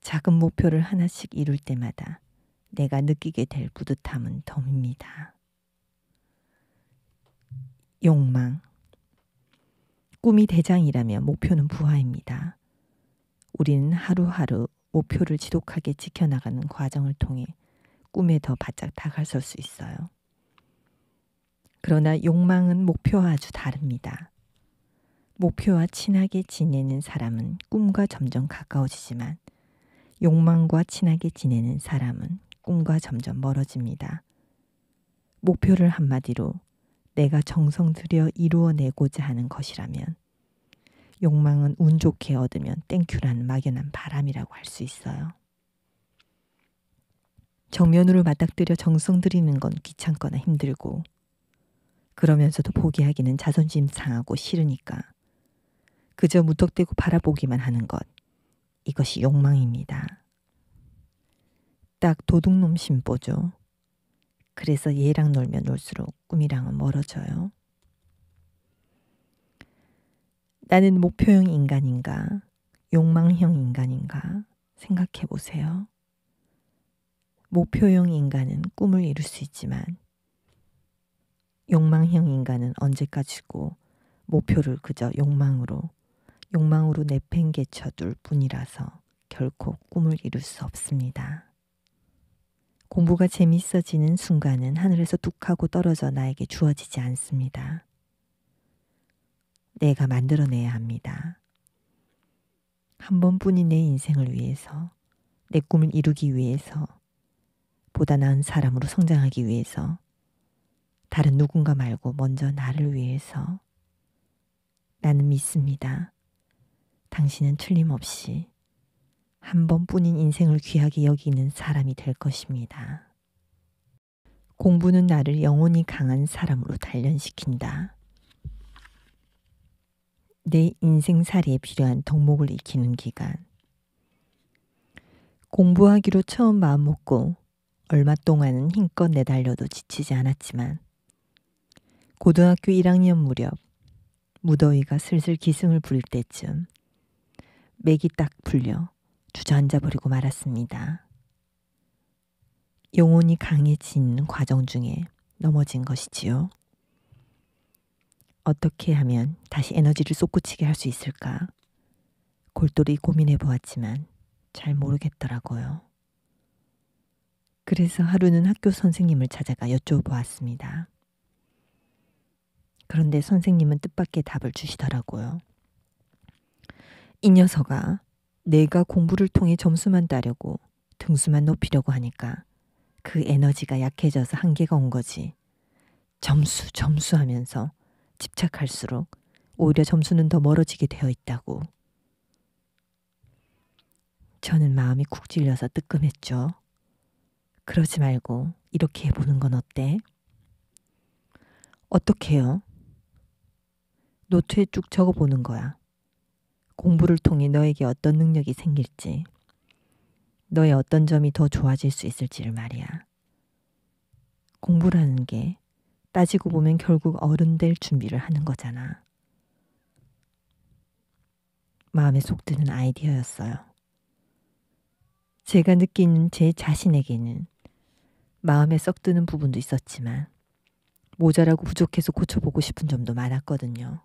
작은 목표를 하나씩 이룰 때마다 내가 느끼게 될 뿌듯함은 덤입니다. 욕망. 꿈이 대장이라면 목표는 부하입니다. 우리는 하루하루 목표를 지독하게 지켜나가는 과정을 통해 꿈에 더 바짝 다가설 수 있어요. 그러나 욕망은 목표와 아주 다릅니다. 목표와 친하게 지내는 사람은 꿈과 점점 가까워지지만 욕망과 친하게 지내는 사람은 꿈과 점점 멀어집니다. 목표를 한마디로 내가 정성 들여 이루어내고자 하는 것이라면 욕망은 운 좋게 얻으면 땡큐라는 막연한 바람이라고 할 수 있어요. 정면으로 맞닥뜨려 정성 들이는 건 귀찮거나 힘들고 그러면서도 포기하기는 자존심 상하고 싫으니까 그저 무턱대고 바라보기만 하는 것. 이것이 욕망입니다. 딱 도둑놈 심보죠. 그래서 얘랑 놀면 놀수록 꿈이랑은 멀어져요. 나는 목표형 인간인가, 욕망형 인간인가 생각해 보세요. 목표형 인간은 꿈을 이룰 수 있지만, 욕망형 인간은 언제까지고 목표를 그저 욕망으로 욕망으로 내팽개쳐 둘 뿐이라서 결코 꿈을 이룰 수 없습니다. 공부가 재밌어지는 순간은 하늘에서 뚝하고 떨어져 나에게 주어지지 않습니다. 내가 만들어내야 합니다. 한 번뿐인 내 인생을 위해서, 내 꿈을 이루기 위해서, 보다 나은 사람으로 성장하기 위해서, 다른 누군가 말고 먼저 나를 위해서, 나는 믿습니다. 당신은 틀림없이 한 번뿐인 인생을 귀하게 여기는 사람이 될 것입니다. 공부는 나를 영원히 강한 사람으로 단련시킨다. 내 인생살이에 필요한 덕목을 익히는 기간. 공부하기로 처음 마음먹고 얼마 동안은 힘껏 내달려도 지치지 않았지만 고등학교 1학년 무렵 무더위가 슬슬 기승을 부릴 때쯤 맥이 딱 풀려 주저앉아 버리고 말았습니다. 영혼이 강해진 과정 중에 넘어진 것이지요. 어떻게 하면 다시 에너지를 솟구치게 할 수 있을까? 골똘히 고민해 보았지만 잘 모르겠더라고요. 그래서 하루는 학교 선생님을 찾아가 여쭤보았습니다. 그런데 선생님은 뜻밖의 답을 주시더라고요. 이 녀석아, 내가 공부를 통해 점수만 따려고 등수만 높이려고 하니까 그 에너지가 약해져서 한계가 온 거지. 점수, 점수 하면서 집착할수록 오히려 점수는 더 멀어지게 되어 있다고. 저는 마음이 쿡 찔려서 뜨끔했죠. 그러지 말고 이렇게 해보는 건 어때? 어떻게요? 노트에 쭉 적어보는 거야. 공부를 통해 너에게 어떤 능력이 생길지, 너의 어떤 점이 더 좋아질 수 있을지를 말이야. 공부라는 게 따지고 보면 결국 어른 될 준비를 하는 거잖아. 마음에 속 드는 아이디어였어요. 제가 느끼는 제 자신에게는 마음에 썩 드는 부분도 있었지만 모자라고 부족해서 고쳐보고 싶은 점도 많았거든요.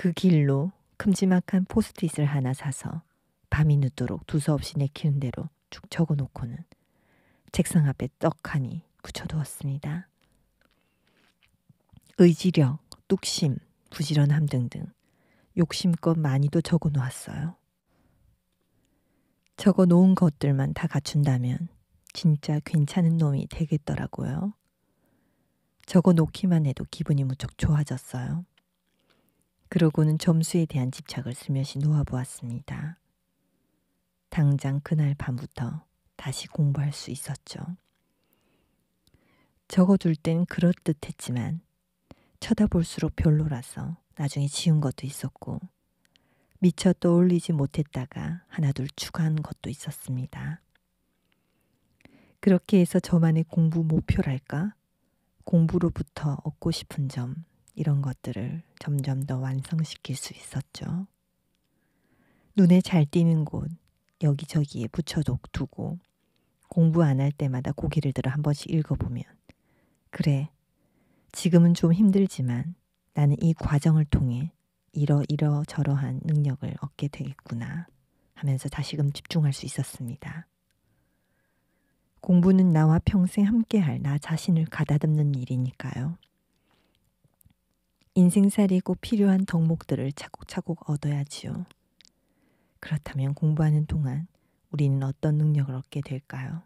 그 길로 큼지막한 포스트잇을 하나 사서 밤이 늦도록 두서없이 내키는 대로 쭉 적어놓고는 책상 앞에 떡하니 붙여두었습니다. 의지력, 뚝심, 부지런함 등등 욕심껏 많이도 적어놓았어요. 적어놓은 것들만 다 갖춘다면 진짜 괜찮은 놈이 되겠더라고요. 적어놓기만 해도 기분이 무척 좋아졌어요. 그러고는 점수에 대한 집착을 스며시 놓아보았습니다. 당장 그날 밤부터 다시 공부할 수 있었죠. 적어둘 땐 그럴듯 했지만 쳐다볼수록 별로라서 나중에 지운 것도 있었고 미처 떠올리지 못했다가 하나둘 추가한 것도 있었습니다. 그렇게 해서 저만의 공부 목표랄까? 공부로부터 얻고 싶은 점, 이런 것들을 점점 더 완성시킬 수 있었죠. 눈에 잘 띄는 곳 여기저기에 붙여두고 도 공부 안 할 때마다 고기를 들어 한 번씩 읽어보면 그래 지금은 좀 힘들지만 나는 이 과정을 통해 이러 이러 저러한 능력을 얻게 되겠구나 하면서 다시금 집중할 수 있었습니다. 공부는 나와 평생 함께할 나 자신을 가다듬는 일이니까요. 인생살이 꼭 필요한 덕목들을 차곡차곡 얻어야지요. 그렇다면 공부하는 동안 우리는 어떤 능력을 얻게 될까요?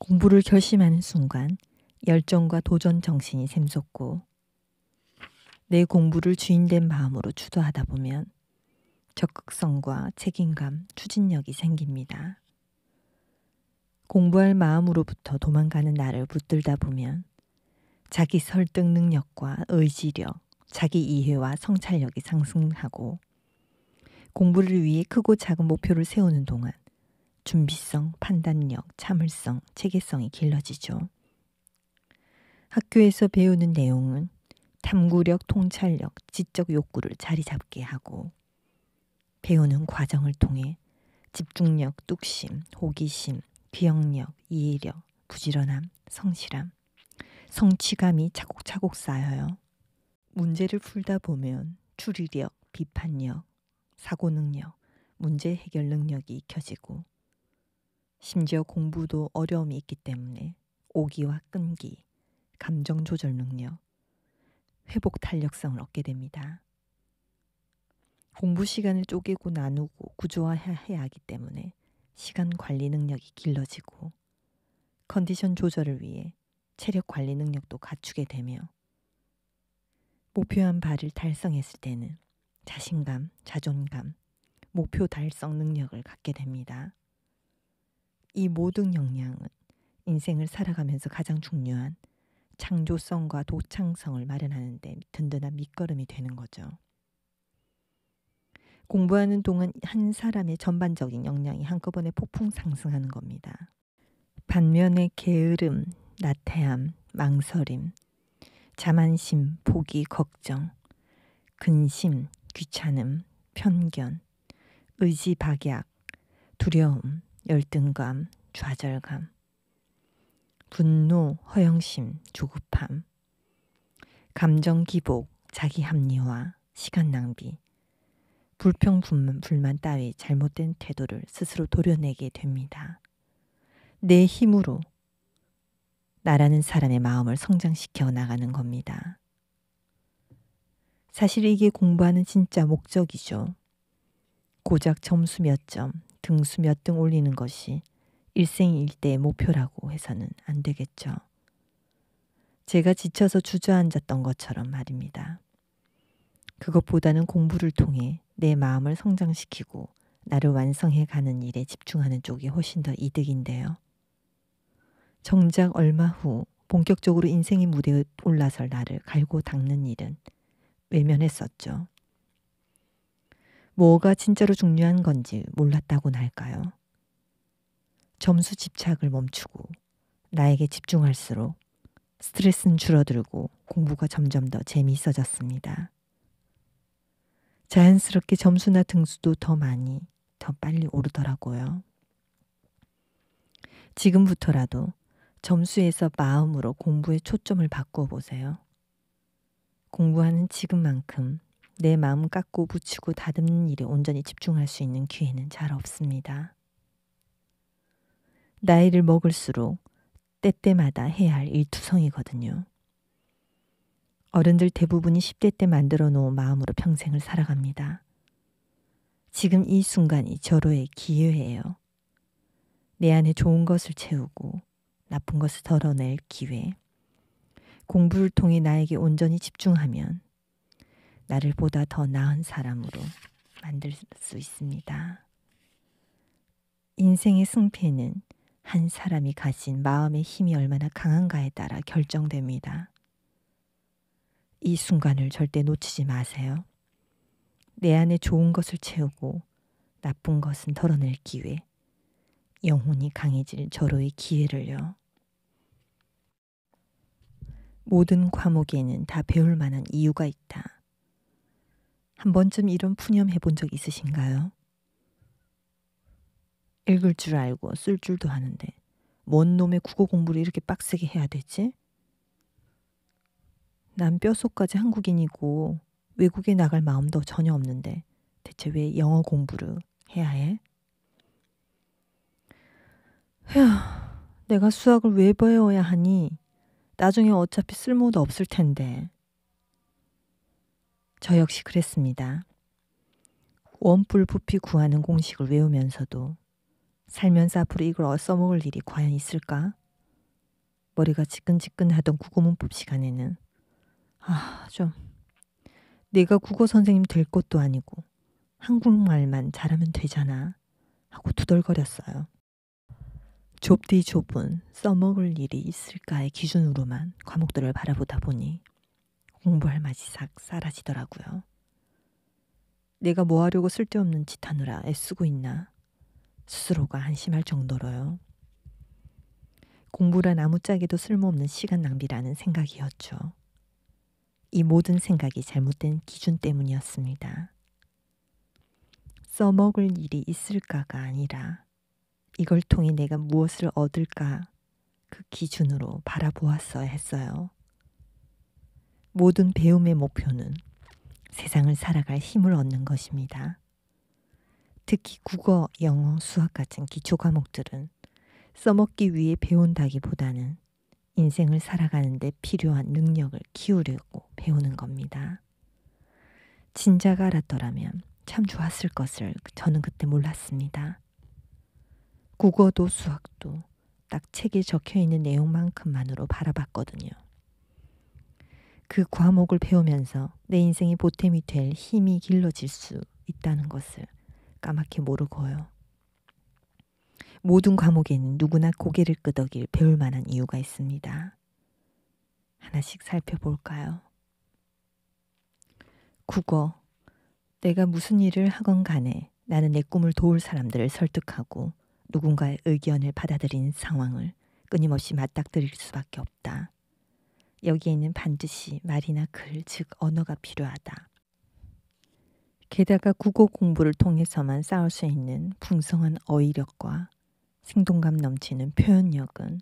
공부를 결심하는 순간 열정과 도전 정신이 샘솟고 내 공부를 주인된 마음으로 추도하다 보면 적극성과 책임감, 추진력이 생깁니다. 공부할 마음으로부터 도망가는 나를 붙들다 보면 자기 설득 능력과 의지력, 자기 이해와 성찰력이 상승하고 공부를 위해 크고 작은 목표를 세우는 동안 준비성, 판단력, 참을성, 체계성이 길러지죠. 학교에서 배우는 내용은 탐구력, 통찰력, 지적 욕구를 자리 잡게 하고 배우는 과정을 통해 집중력, 뚝심, 호기심, 기억력, 이해력, 부지런함, 성실함, 성취감이 차곡차곡 쌓여요. 문제를 풀다 보면 추리력, 비판력, 사고 능력, 문제 해결 능력이 익혀지고 심지어 공부도 어려움이 있기 때문에 오기와 끈기, 감정 조절 능력, 회복 탄력성을 얻게 됩니다. 공부 시간을 쪼개고 나누고 구조화해야 하기 때문에 시간 관리 능력이 길러지고 컨디션 조절을 위해 체력 관리 능력도 갖추게 되며 목표한 바를 달성했을 때는 자신감, 자존감, 목표 달성 능력을 갖게 됩니다. 이 모든 역량은 인생을 살아가면서 가장 중요한 창조성과 도창성을 마련하는데 든든한 밑거름이 되는 거죠. 공부하는 동안 한 사람의 전반적인 역량이 한꺼번에 폭풍 상승하는 겁니다. 반면에 게으름, 나태함, 망설임, 자만심, 포기, 걱정, 근심, 귀찮음, 편견, 의지박약, 두려움, 열등감, 좌절감, 분노, 허영심, 조급함, 감정 기복, 자기 합리화, 시간 낭비, 불평 분만, 불만 따위 잘못된 태도를 스스로 도려내게 됩니다. 내 힘으로 나라는 사람의 마음을 성장시켜 나가는 겁니다. 사실 이게 공부하는 진짜 목적이죠. 고작 점수 몇 점, 등수 몇 등 올리는 것이 일생일대의 목표라고 해서는 안 되겠죠. 제가 지쳐서 주저앉았던 것처럼 말입니다. 그것보다는 공부를 통해 내 마음을 성장시키고 나를 완성해 가는 일에 집중하는 쪽이 훨씬 더 이득인데요. 정작 얼마 후 본격적으로 인생의 무대에 올라설 나를 갈고 닦는 일은 외면했었죠. 뭐가 진짜로 중요한 건지 몰랐다고나 할까요? 점수 집착을 멈추고 나에게 집중할수록 스트레스는 줄어들고 공부가 점점 더 재미있어졌습니다. 자연스럽게 점수나 등수도 더 많이, 더 빨리 오르더라고요. 지금부터라도 점수에서 마음으로 공부에 초점을 바꿔 보세요. 공부하는 지금만큼 내 마음 깎고 붙이고 다듬는 일에 온전히 집중할 수 있는 기회는 잘 없습니다. 나이를 먹을수록 때때마다 해야 할 일투성이거든요. 어른들 대부분이 10대 때 만들어 놓은 마음으로 평생을 살아갑니다. 지금 이 순간이 절호의 기회예요. 내 안에 좋은 것을 채우고 나쁜 것을 덜어낼 기회. 공부를 통해 나에게 온전히 집중하면 나를 보다 더 나은 사람으로 만들 수 있습니다. 인생의 승패는 한 사람이 가진 마음의 힘이 얼마나 강한가에 따라 결정됩니다. 이 순간을 절대 놓치지 마세요. 내 안에 좋은 것을 채우고 나쁜 것은 덜어낼 기회. 영혼이 강해질 절호의 기회를요. 모든 과목에는 다 배울 만한 이유가 있다. 한 번쯤 이런 푸념해 본 적 있으신가요? 읽을 줄 알고 쓸 줄도 아는데 뭔 놈의 국어 공부를 이렇게 빡세게 해야 되지? 난 뼛속까지 한국인이고 외국에 나갈 마음도 전혀 없는데 대체 왜 영어 공부를 해야 해? 휴, 내가 수학을 왜 배워야 하니? 나중에 어차피 쓸모도 없을 텐데. 저 역시 그랬습니다. 원뿔 부피 구하는 공식을 외우면서도 살면서 앞으로 이걸 써먹을 일이 과연 있을까? 머리가 지끈지끈하던 국어 문법 시간에는 아, 좀 내가 국어 선생님 될 것도 아니고 한국말만 잘하면 되잖아 하고 두덜거렸어요. 좁디 좁은 써먹을 일이 있을까의 기준으로만 과목들을 바라보다 보니 공부할 맛이 싹 사라지더라고요. 내가 뭐 하려고 쓸데없는 짓 하느라 애쓰고 있나 스스로가 한심할 정도로요. 공부란 아무짝에도 쓸모없는 시간 낭비라는 생각이었죠. 이 모든 생각이 잘못된 기준 때문이었습니다. 써먹을 일이 있을까가 아니라 이걸 통해 내가 무엇을 얻을까 그 기준으로 바라보았어야 했어요. 모든 배움의 목표는 세상을 살아갈 힘을 얻는 것입니다. 특히 국어, 영어, 수학 같은 기초 과목들은 써먹기 위해 배운다기보다는 인생을 살아가는데 필요한 능력을 키우려고 배우는 겁니다. 진작 알았더라면 참 좋았을 것을 저는 그때 몰랐습니다. 국어도 수학도 딱 책에 적혀 있는 내용만큼만으로 바라봤거든요. 그 과목을 배우면서 내 인생의 보탬이 될 힘이 길러질 수 있다는 것을 까맣게 모르고요. 모든 과목에는 누구나 고개를 끄덕일 배울 만한 이유가 있습니다. 하나씩 살펴볼까요? 국어. 내가 무슨 일을 하건 간에 나는 내 꿈을 도울 사람들을 설득하고 누군가의 의견을 받아들인 상황을 끊임없이 맞닥뜨릴 수밖에 없다. 여기에는 반드시 말이나 글, 즉 언어가 필요하다. 게다가 국어 공부를 통해서만 쌓을 수 있는 풍성한 어휘력과 생동감 넘치는 표현력은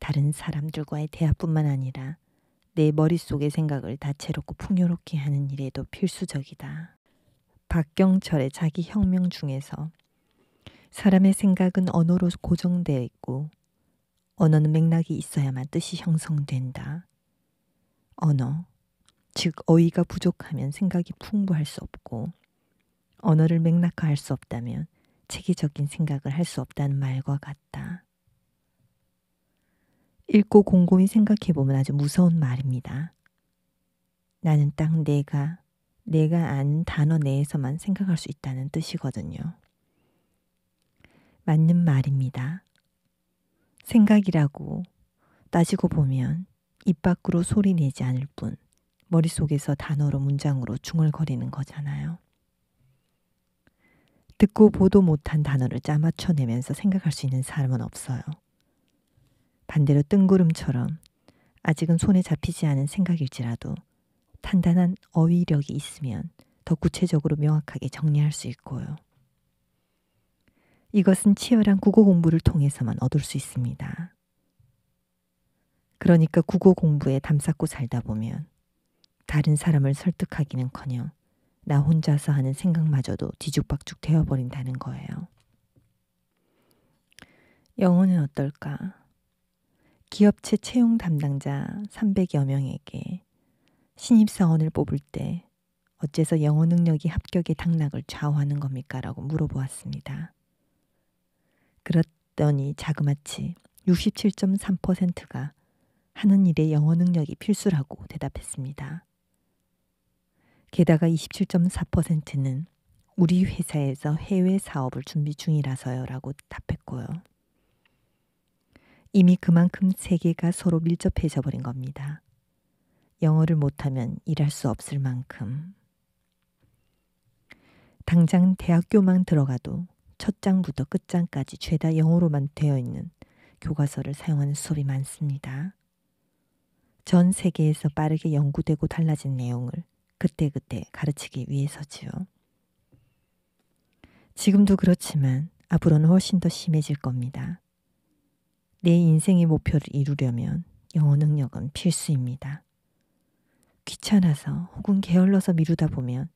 다른 사람들과의 대화뿐만 아니라 내 머릿속의 생각을 다채롭고 풍요롭게 하는 일에도 필수적이다. 박경철의 자기 혁명 중에서 사람의 생각은 언어로 고정되어 있고 언어는 맥락이 있어야만 뜻이 형성된다. 언어, 즉 어휘가 부족하면 생각이 풍부할 수 없고 언어를 맥락화할 수 없다면 체계적인 생각을 할 수 없다는 말과 같다. 읽고 곰곰이 생각해보면 아주 무서운 말입니다. 나는 딱 내가, 내가 아는 단어 내에서만 생각할 수 있다는 뜻이거든요. 맞는 말입니다. 생각이라고 따지고 보면 입 밖으로 소리 내지 않을 뿐 머릿속에서 단어로 문장으로 중얼거리는 거잖아요. 듣고 보도 못한 단어를 짜맞춰내면서 생각할 수 있는 사람은 없어요. 반대로 뜬구름처럼 아직은 손에 잡히지 않은 생각일지라도 단단한 어휘력이 있으면 더 구체적으로 명확하게 정리할 수 있고요. 이것은 치열한 국어 공부를 통해서만 얻을 수 있습니다. 그러니까 국어 공부에 담쌓고 살다 보면 다른 사람을 설득하기는커녕 나 혼자서 하는 생각마저도 뒤죽박죽 되어버린다는 거예요. 영어는 어떨까? 기업체 채용 담당자 300여 명에게 신입사원을 뽑을 때 어째서 영어 능력이 합격의 당락을 좌우하는 겁니까? 라고 물어보았습니다. 그랬더니 자그마치 67.3%가 하는 일에 영어 능력이 필수라고 대답했습니다. 게다가 27.4%는 우리 회사에서 해외 사업을 준비 중이라서요 라고 답했고요. 이미 그만큼 세계가 서로 밀접해져 버린 겁니다. 영어를 못하면 일할 수 없을 만큼. 당장 대학교만 들어가도 첫 장부터 끝장까지 죄다 영어로만 되어 있는 교과서를 사용하는 수업이 많습니다. 전 세계에서 빠르게 연구되고 달라진 내용을 그때그때 가르치기 위해서지요. 지금도 그렇지만 앞으로는 훨씬 더 심해질 겁니다. 내 인생의 목표를 이루려면 영어 능력은 필수입니다. 귀찮아서 혹은 게을러서 미루다 보면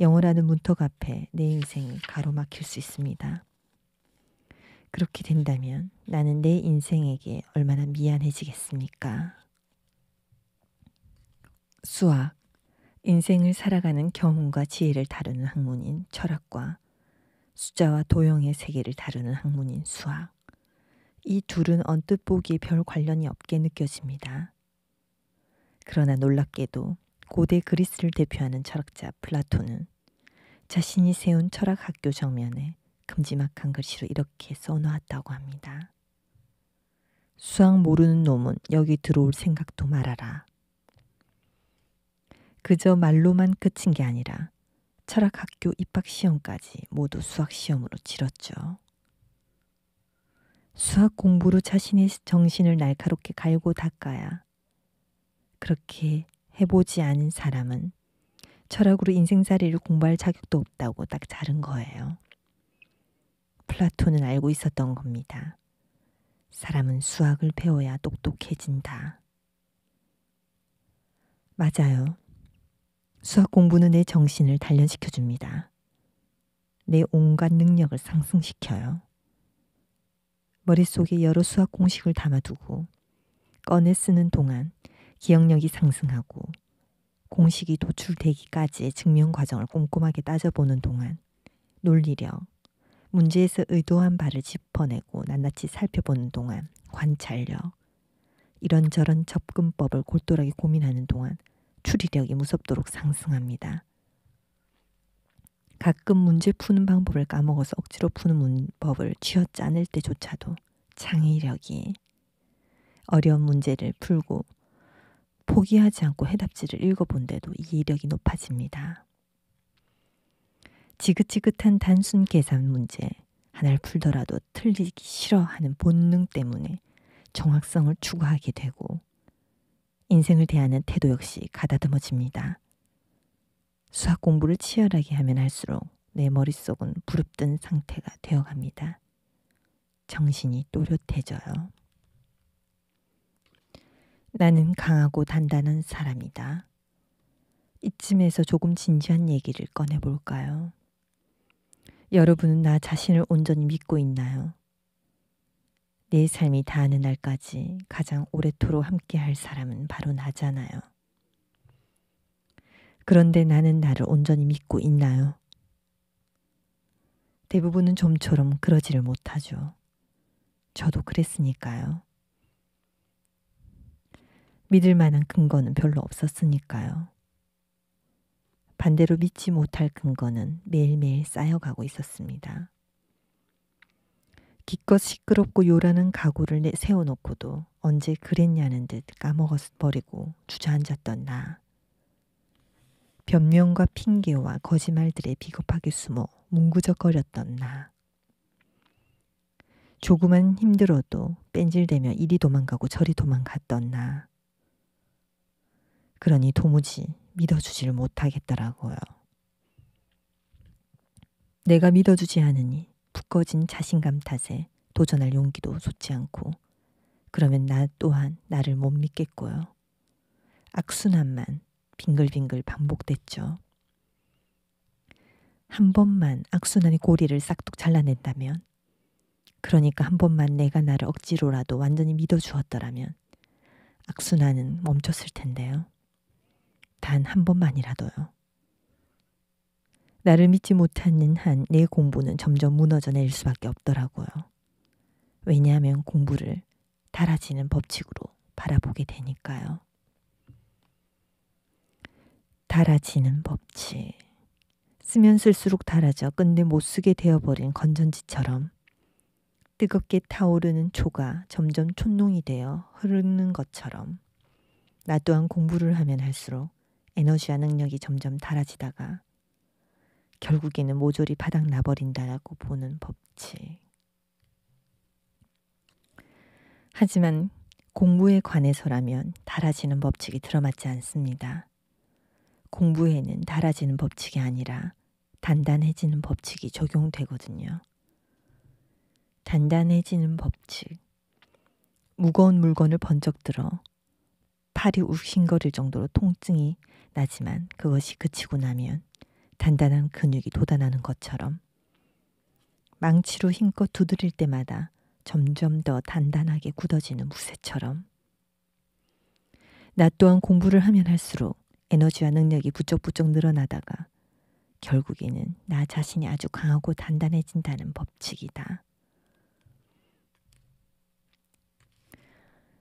영어라는 문턱 앞에 내 인생이 가로막힐 수 있습니다. 그렇게 된다면 나는 내 인생에게 얼마나 미안해지겠습니까? 수학, 인생을 살아가는 경험과 지혜를 다루는 학문인 철학과 숫자와 도형의 세계를 다루는 학문인 수학. 이 둘은 언뜻 보기에 별 관련이 없게 느껴집니다. 그러나 놀랍게도 고대 그리스를 대표하는 철학자 플라톤은 자신이 세운 철학 학교 정면에 금지막한 글씨로 이렇게 써놓았다고 합니다. 수학 모르는 놈은 여기 들어올 생각도 말아라. 그저 말로만 끝인 게 아니라 철학 학교 입학 시험까지 모두 수학 시험으로 치렀죠. 수학 공부로 자신의 정신을 날카롭게 갈고 닦아야 그렇게 해보지 않은 사람은 철학으로 인생살이를 공부할 자격도 없다고 딱 자른 거예요. 플라톤은 알고 있었던 겁니다. 사람은 수학을 배워야 똑똑해진다. 맞아요. 수학 공부는 내 정신을 단련시켜 줍니다. 내 온갖 능력을 상승시켜요. 머릿속에 여러 수학 공식을 담아두고 꺼내 쓰는 동안 기억력이 상승하고 공식이 도출되기까지의 증명 과정을 꼼꼼하게 따져보는 동안 논리력, 문제에서 의도한 바를 짚어내고 낱낱이 살펴보는 동안 관찰력, 이런저런 접근법을 골똘하게 고민하는 동안 추리력이 무섭도록 상승합니다. 가끔 문제 푸는 방법을 까먹어서 억지로 푸는 문법을 쥐어짜낼 때조차도 창의력이 어려운 문제를 풀고 포기하지 않고 해답지를 읽어본데도 이해력이 높아집니다. 지긋지긋한 단순 계산 문제 하나를 풀더라도 틀리기 싫어하는 본능 때문에 정확성을 추구하게 되고 인생을 대하는 태도 역시 가다듬어집니다. 수학 공부를 치열하게 하면 할수록 내 머릿속은 부릅뜬 상태가 되어갑니다. 정신이 또렷해져요. 나는 강하고 단단한 사람이다. 이쯤에서 조금 진지한 얘기를 꺼내볼까요? 여러분은 나 자신을 온전히 믿고 있나요? 내 삶이 다하는 날까지 가장 오래도록 함께할 사람은 바로 나잖아요. 그런데 나는 나를 온전히 믿고 있나요? 대부분은 좀처럼 그러지를 못하죠. 저도 그랬으니까요. 믿을 만한 근거는 별로 없었으니까요. 반대로 믿지 못할 근거는 매일매일 쌓여가고 있었습니다. 기껏 시끄럽고 요란한 가구를 세워놓고도 언제 그랬냐는 듯 까먹어버리고 주저앉았던 나. 변명과 핑계와 거짓말들에 비겁하게 숨어 뭉구적거렸던 나. 조금만 힘들어도 뺀질대며 이리 도망가고 저리 도망갔던 나. 그러니 도무지 믿어주질 못하겠더라고요. 내가 믿어주지 않으니 부꺼진 자신감 탓에 도전할 용기도 좋지 않고 그러면 나 또한 나를 못 믿겠고요. 악순환만 빙글빙글 반복됐죠. 한 번만 악순환의 꼬리를 싹둑 잘라낸다면 그러니까 한 번만 내가 나를 억지로라도 완전히 믿어주었더라면 악순환은 멈췄을 텐데요. 단한 번만이라도요. 나를 믿지 못하는 한 내 공부는 점점 무너져 내릴 수밖에 없더라고요. 왜냐하면 공부를 달아지는 법칙으로 바라보게 되니까요. 달아지는 법칙. 쓰면 쓸수록 달아져 끝내 못 쓰게 되어버린 건전지처럼 뜨겁게 타오르는 초가 점점 촛농이 되어 흐르는 것처럼 나 또한 공부를 하면 할수록 에너지와 능력이 점점 닳아지다가 결국에는 모조리 바닥 나버린다라고 보는 법칙. 하지만 공부에 관해서라면 닳아지는 법칙이 들어맞지 않습니다. 공부에는 닳아지는 법칙이 아니라 단단해지는 법칙이 적용되거든요. 단단해지는 법칙. 무거운 물건을 번쩍 들어 팔이 욱신거릴 정도로 통증이 나지만 그것이 그치고 나면 단단한 근육이 돋아나는 것처럼 망치로 힘껏 두드릴 때마다 점점 더 단단하게 굳어지는 무쇠처럼 나 또한 공부를 하면 할수록 에너지와 능력이 부쩍부쩍 늘어나다가 결국에는 나 자신이 아주 강하고 단단해진다는 법칙이다.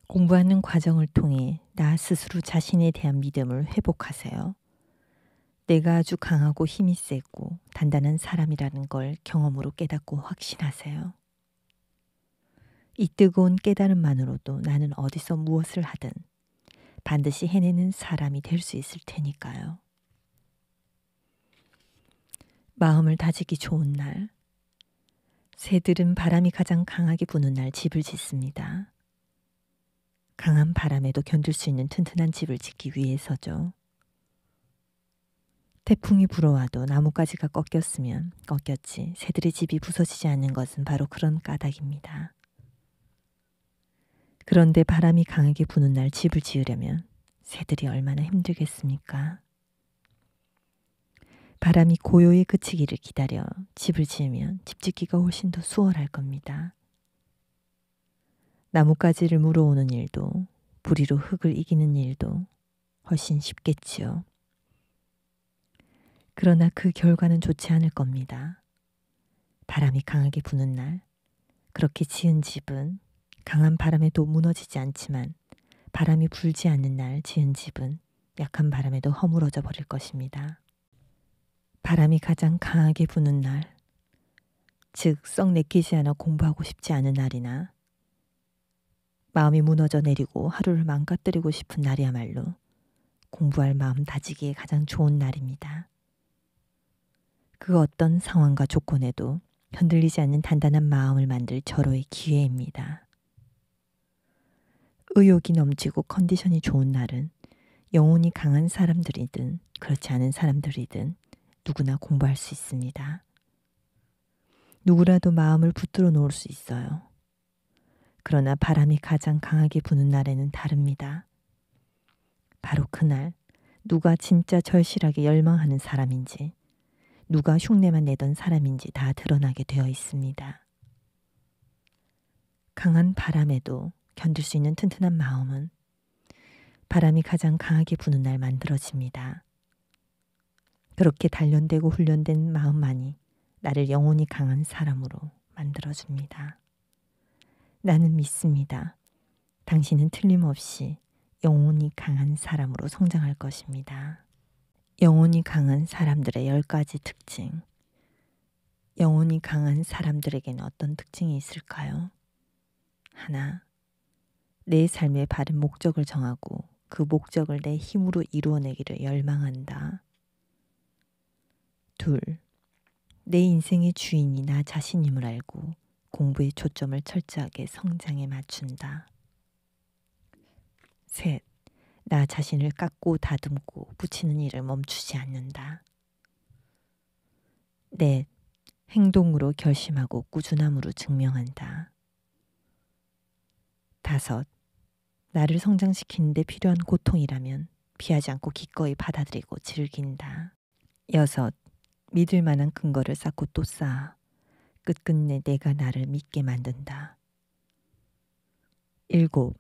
공부하는 과정을 통해 나 스스로 자신에 대한 믿음을 회복하세요. 내가 아주 강하고 힘이 세고 단단한 사람이라는 걸 경험으로 깨닫고 확신하세요. 이 뜨거운 깨달음만으로도 나는 어디서 무엇을 하든 반드시 해내는 사람이 될 수 있을 테니까요. 마음을 다지기 좋은 날. 새들은 바람이 가장 강하게 부는 날 집을 짓습니다. 강한 바람에도 견딜 수 있는 튼튼한 집을 짓기 위해서죠. 태풍이 불어와도 나뭇가지가 꺾였으면 꺾였지 새들의 집이 부서지지 않는 것은 바로 그런 까닭입니다. 그런데 바람이 강하게 부는 날 집을 지으려면 새들이 얼마나 힘들겠습니까? 바람이 고요히 그치기를 기다려 집을 지으면 집 짓기가 훨씬 더 수월할 겁니다. 나뭇가지를 물어오는 일도 부리로 흙을 이기는 일도 훨씬 쉽겠지요. 그러나 그 결과는 좋지 않을 겁니다. 바람이 강하게 부는 날, 그렇게 지은 집은 강한 바람에도 무너지지 않지만 바람이 불지 않는 날 지은 집은 약한 바람에도 허물어져 버릴 것입니다. 바람이 가장 강하게 부는 날, 즉, 썩 내키지 않아 공부하고 싶지 않은 날이나 마음이 무너져 내리고 하루를 망가뜨리고 싶은 날이야말로 공부할 마음 다지기에 가장 좋은 날입니다. 그 어떤 상황과 조건에도 흔들리지 않는 단단한 마음을 만들 절호의 기회입니다. 의욕이 넘치고 컨디션이 좋은 날은 영혼이 강한 사람들이든 그렇지 않은 사람들이든 누구나 공부할 수 있습니다. 누구라도 마음을 붙들어 놓을 수 있어요. 그러나 바람이 가장 강하게 부는 날에는 다릅니다. 바로 그날 누가 진짜 절실하게 열망하는 사람인지 누가 흉내만 내던 사람인지 다 드러나게 되어 있습니다. 강한 바람에도 견딜 수 있는 튼튼한 마음은 바람이 가장 강하게 부는 날 만들어집니다. 그렇게 단련되고 훈련된 마음만이 나를 영원히 강한 사람으로 만들어줍니다. 나는 믿습니다. 당신은 틀림없이 영혼이 강한 사람으로 성장할 것입니다. 영혼이 강한 사람들의 열 가지 특징. 영혼이 강한 사람들에게는 어떤 특징이 있을까요? 하나, 내 삶의 바른 목적을 정하고 그 목적을 내 힘으로 이루어내기를 열망한다. 둘, 내 인생의 주인이 나 자신임을 알고 공부의 초점을 철저하게 성장에 맞춘다. 셋, 나 자신을 깎고 다듬고 붙이는 일을 멈추지 않는다. 넷, 행동으로 결심하고 꾸준함으로 증명한다. 다섯, 나를 성장시키는데 필요한 고통이라면 피하지 않고 기꺼이 받아들이고 즐긴다. 여섯, 믿을 만한 근거를 쌓고 또 쌓아 끝끝내 내가 나를 믿게 만든다. 일곱,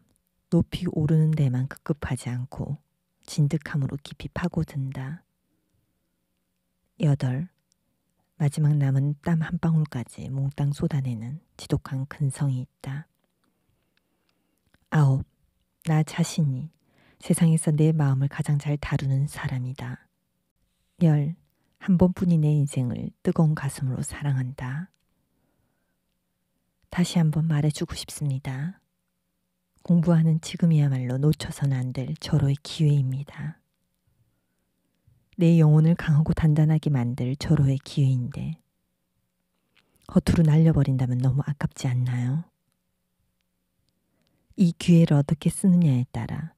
높이 오르는 데만 급급하지 않고 진득함으로 깊이 파고든다. 여덟, 마지막 남은 땀 한 방울까지 몽땅 쏟아내는 지독한 근성이 있다. 아홉, 나 자신이 세상에서 내 마음을 가장 잘 다루는 사람이다. 열, 한 번뿐인 내 인생을 뜨거운 가슴으로 사랑한다. 다시 한번 말해주고 싶습니다. 공부하는 지금이야말로 놓쳐선 안 될 절호의 기회입니다. 내 영혼을 강하고 단단하게 만들 절호의 기회인데 허투루 날려버린다면 너무 아깝지 않나요? 이 기회를 어떻게 쓰느냐에 따라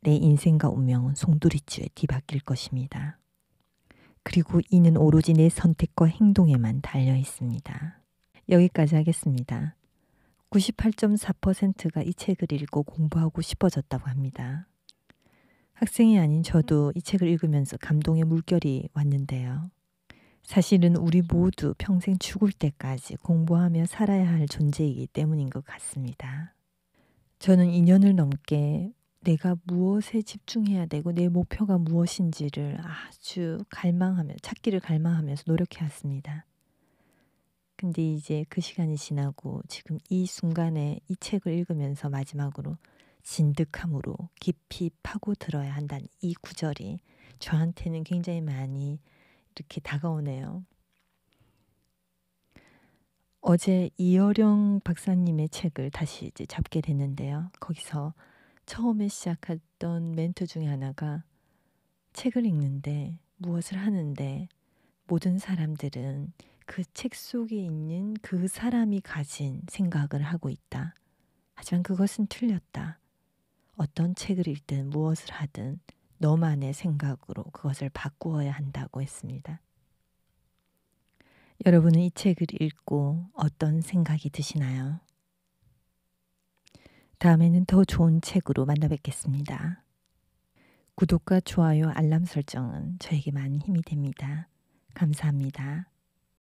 내 인생과 운명은 송두리째 뒤바뀔 것입니다. 그리고 이는 오로지 내 선택과 행동에만 달려 있습니다. 여기까지 하겠습니다. 98.4%가 이 책을 읽고 공부하고 싶어졌다고 합니다. 학생이 아닌 저도 이 책을 읽으면서 감동의 물결이 왔는데요. 사실은 우리 모두 평생 죽을 때까지 공부하며 살아야 할 존재이기 때문인 것 같습니다. 저는 2년을 넘게 내가 무엇에 집중해야 되고 내 목표가 무엇인지를 아주 갈망하며 찾기를 갈망하면서 노력해 왔습니다. 근데 이제 그 시간이 지나고 지금 이 순간에 이 책을 읽으면서 마지막으로 진득함으로 깊이 파고 들어야 한다는 이 구절이 저한테는 굉장히 많이 이렇게 다가오네요. 어제 이어령 박사님의 책을 다시 이제 잡게 됐는데요. 거기서 처음에 시작했던 멘트 중에 하나가 책을 읽는데 무엇을 하는데 모든 사람들은 그책 속에 있는 그 사람이 가진 생각을 하고 있다. 하지만 그것은 틀렸다. 어떤 책을 읽든 무엇을 하든 너만의 생각으로 그것을 바꾸어야 한다고 했습니다. 여러분은 이 책을 읽고 어떤 생각이 드시나요? 다음에는 더 좋은 책으로 만나 뵙겠습니다. 구독과 좋아요, 알람 설정은 저에게 많은 힘이 됩니다. 감사합니다.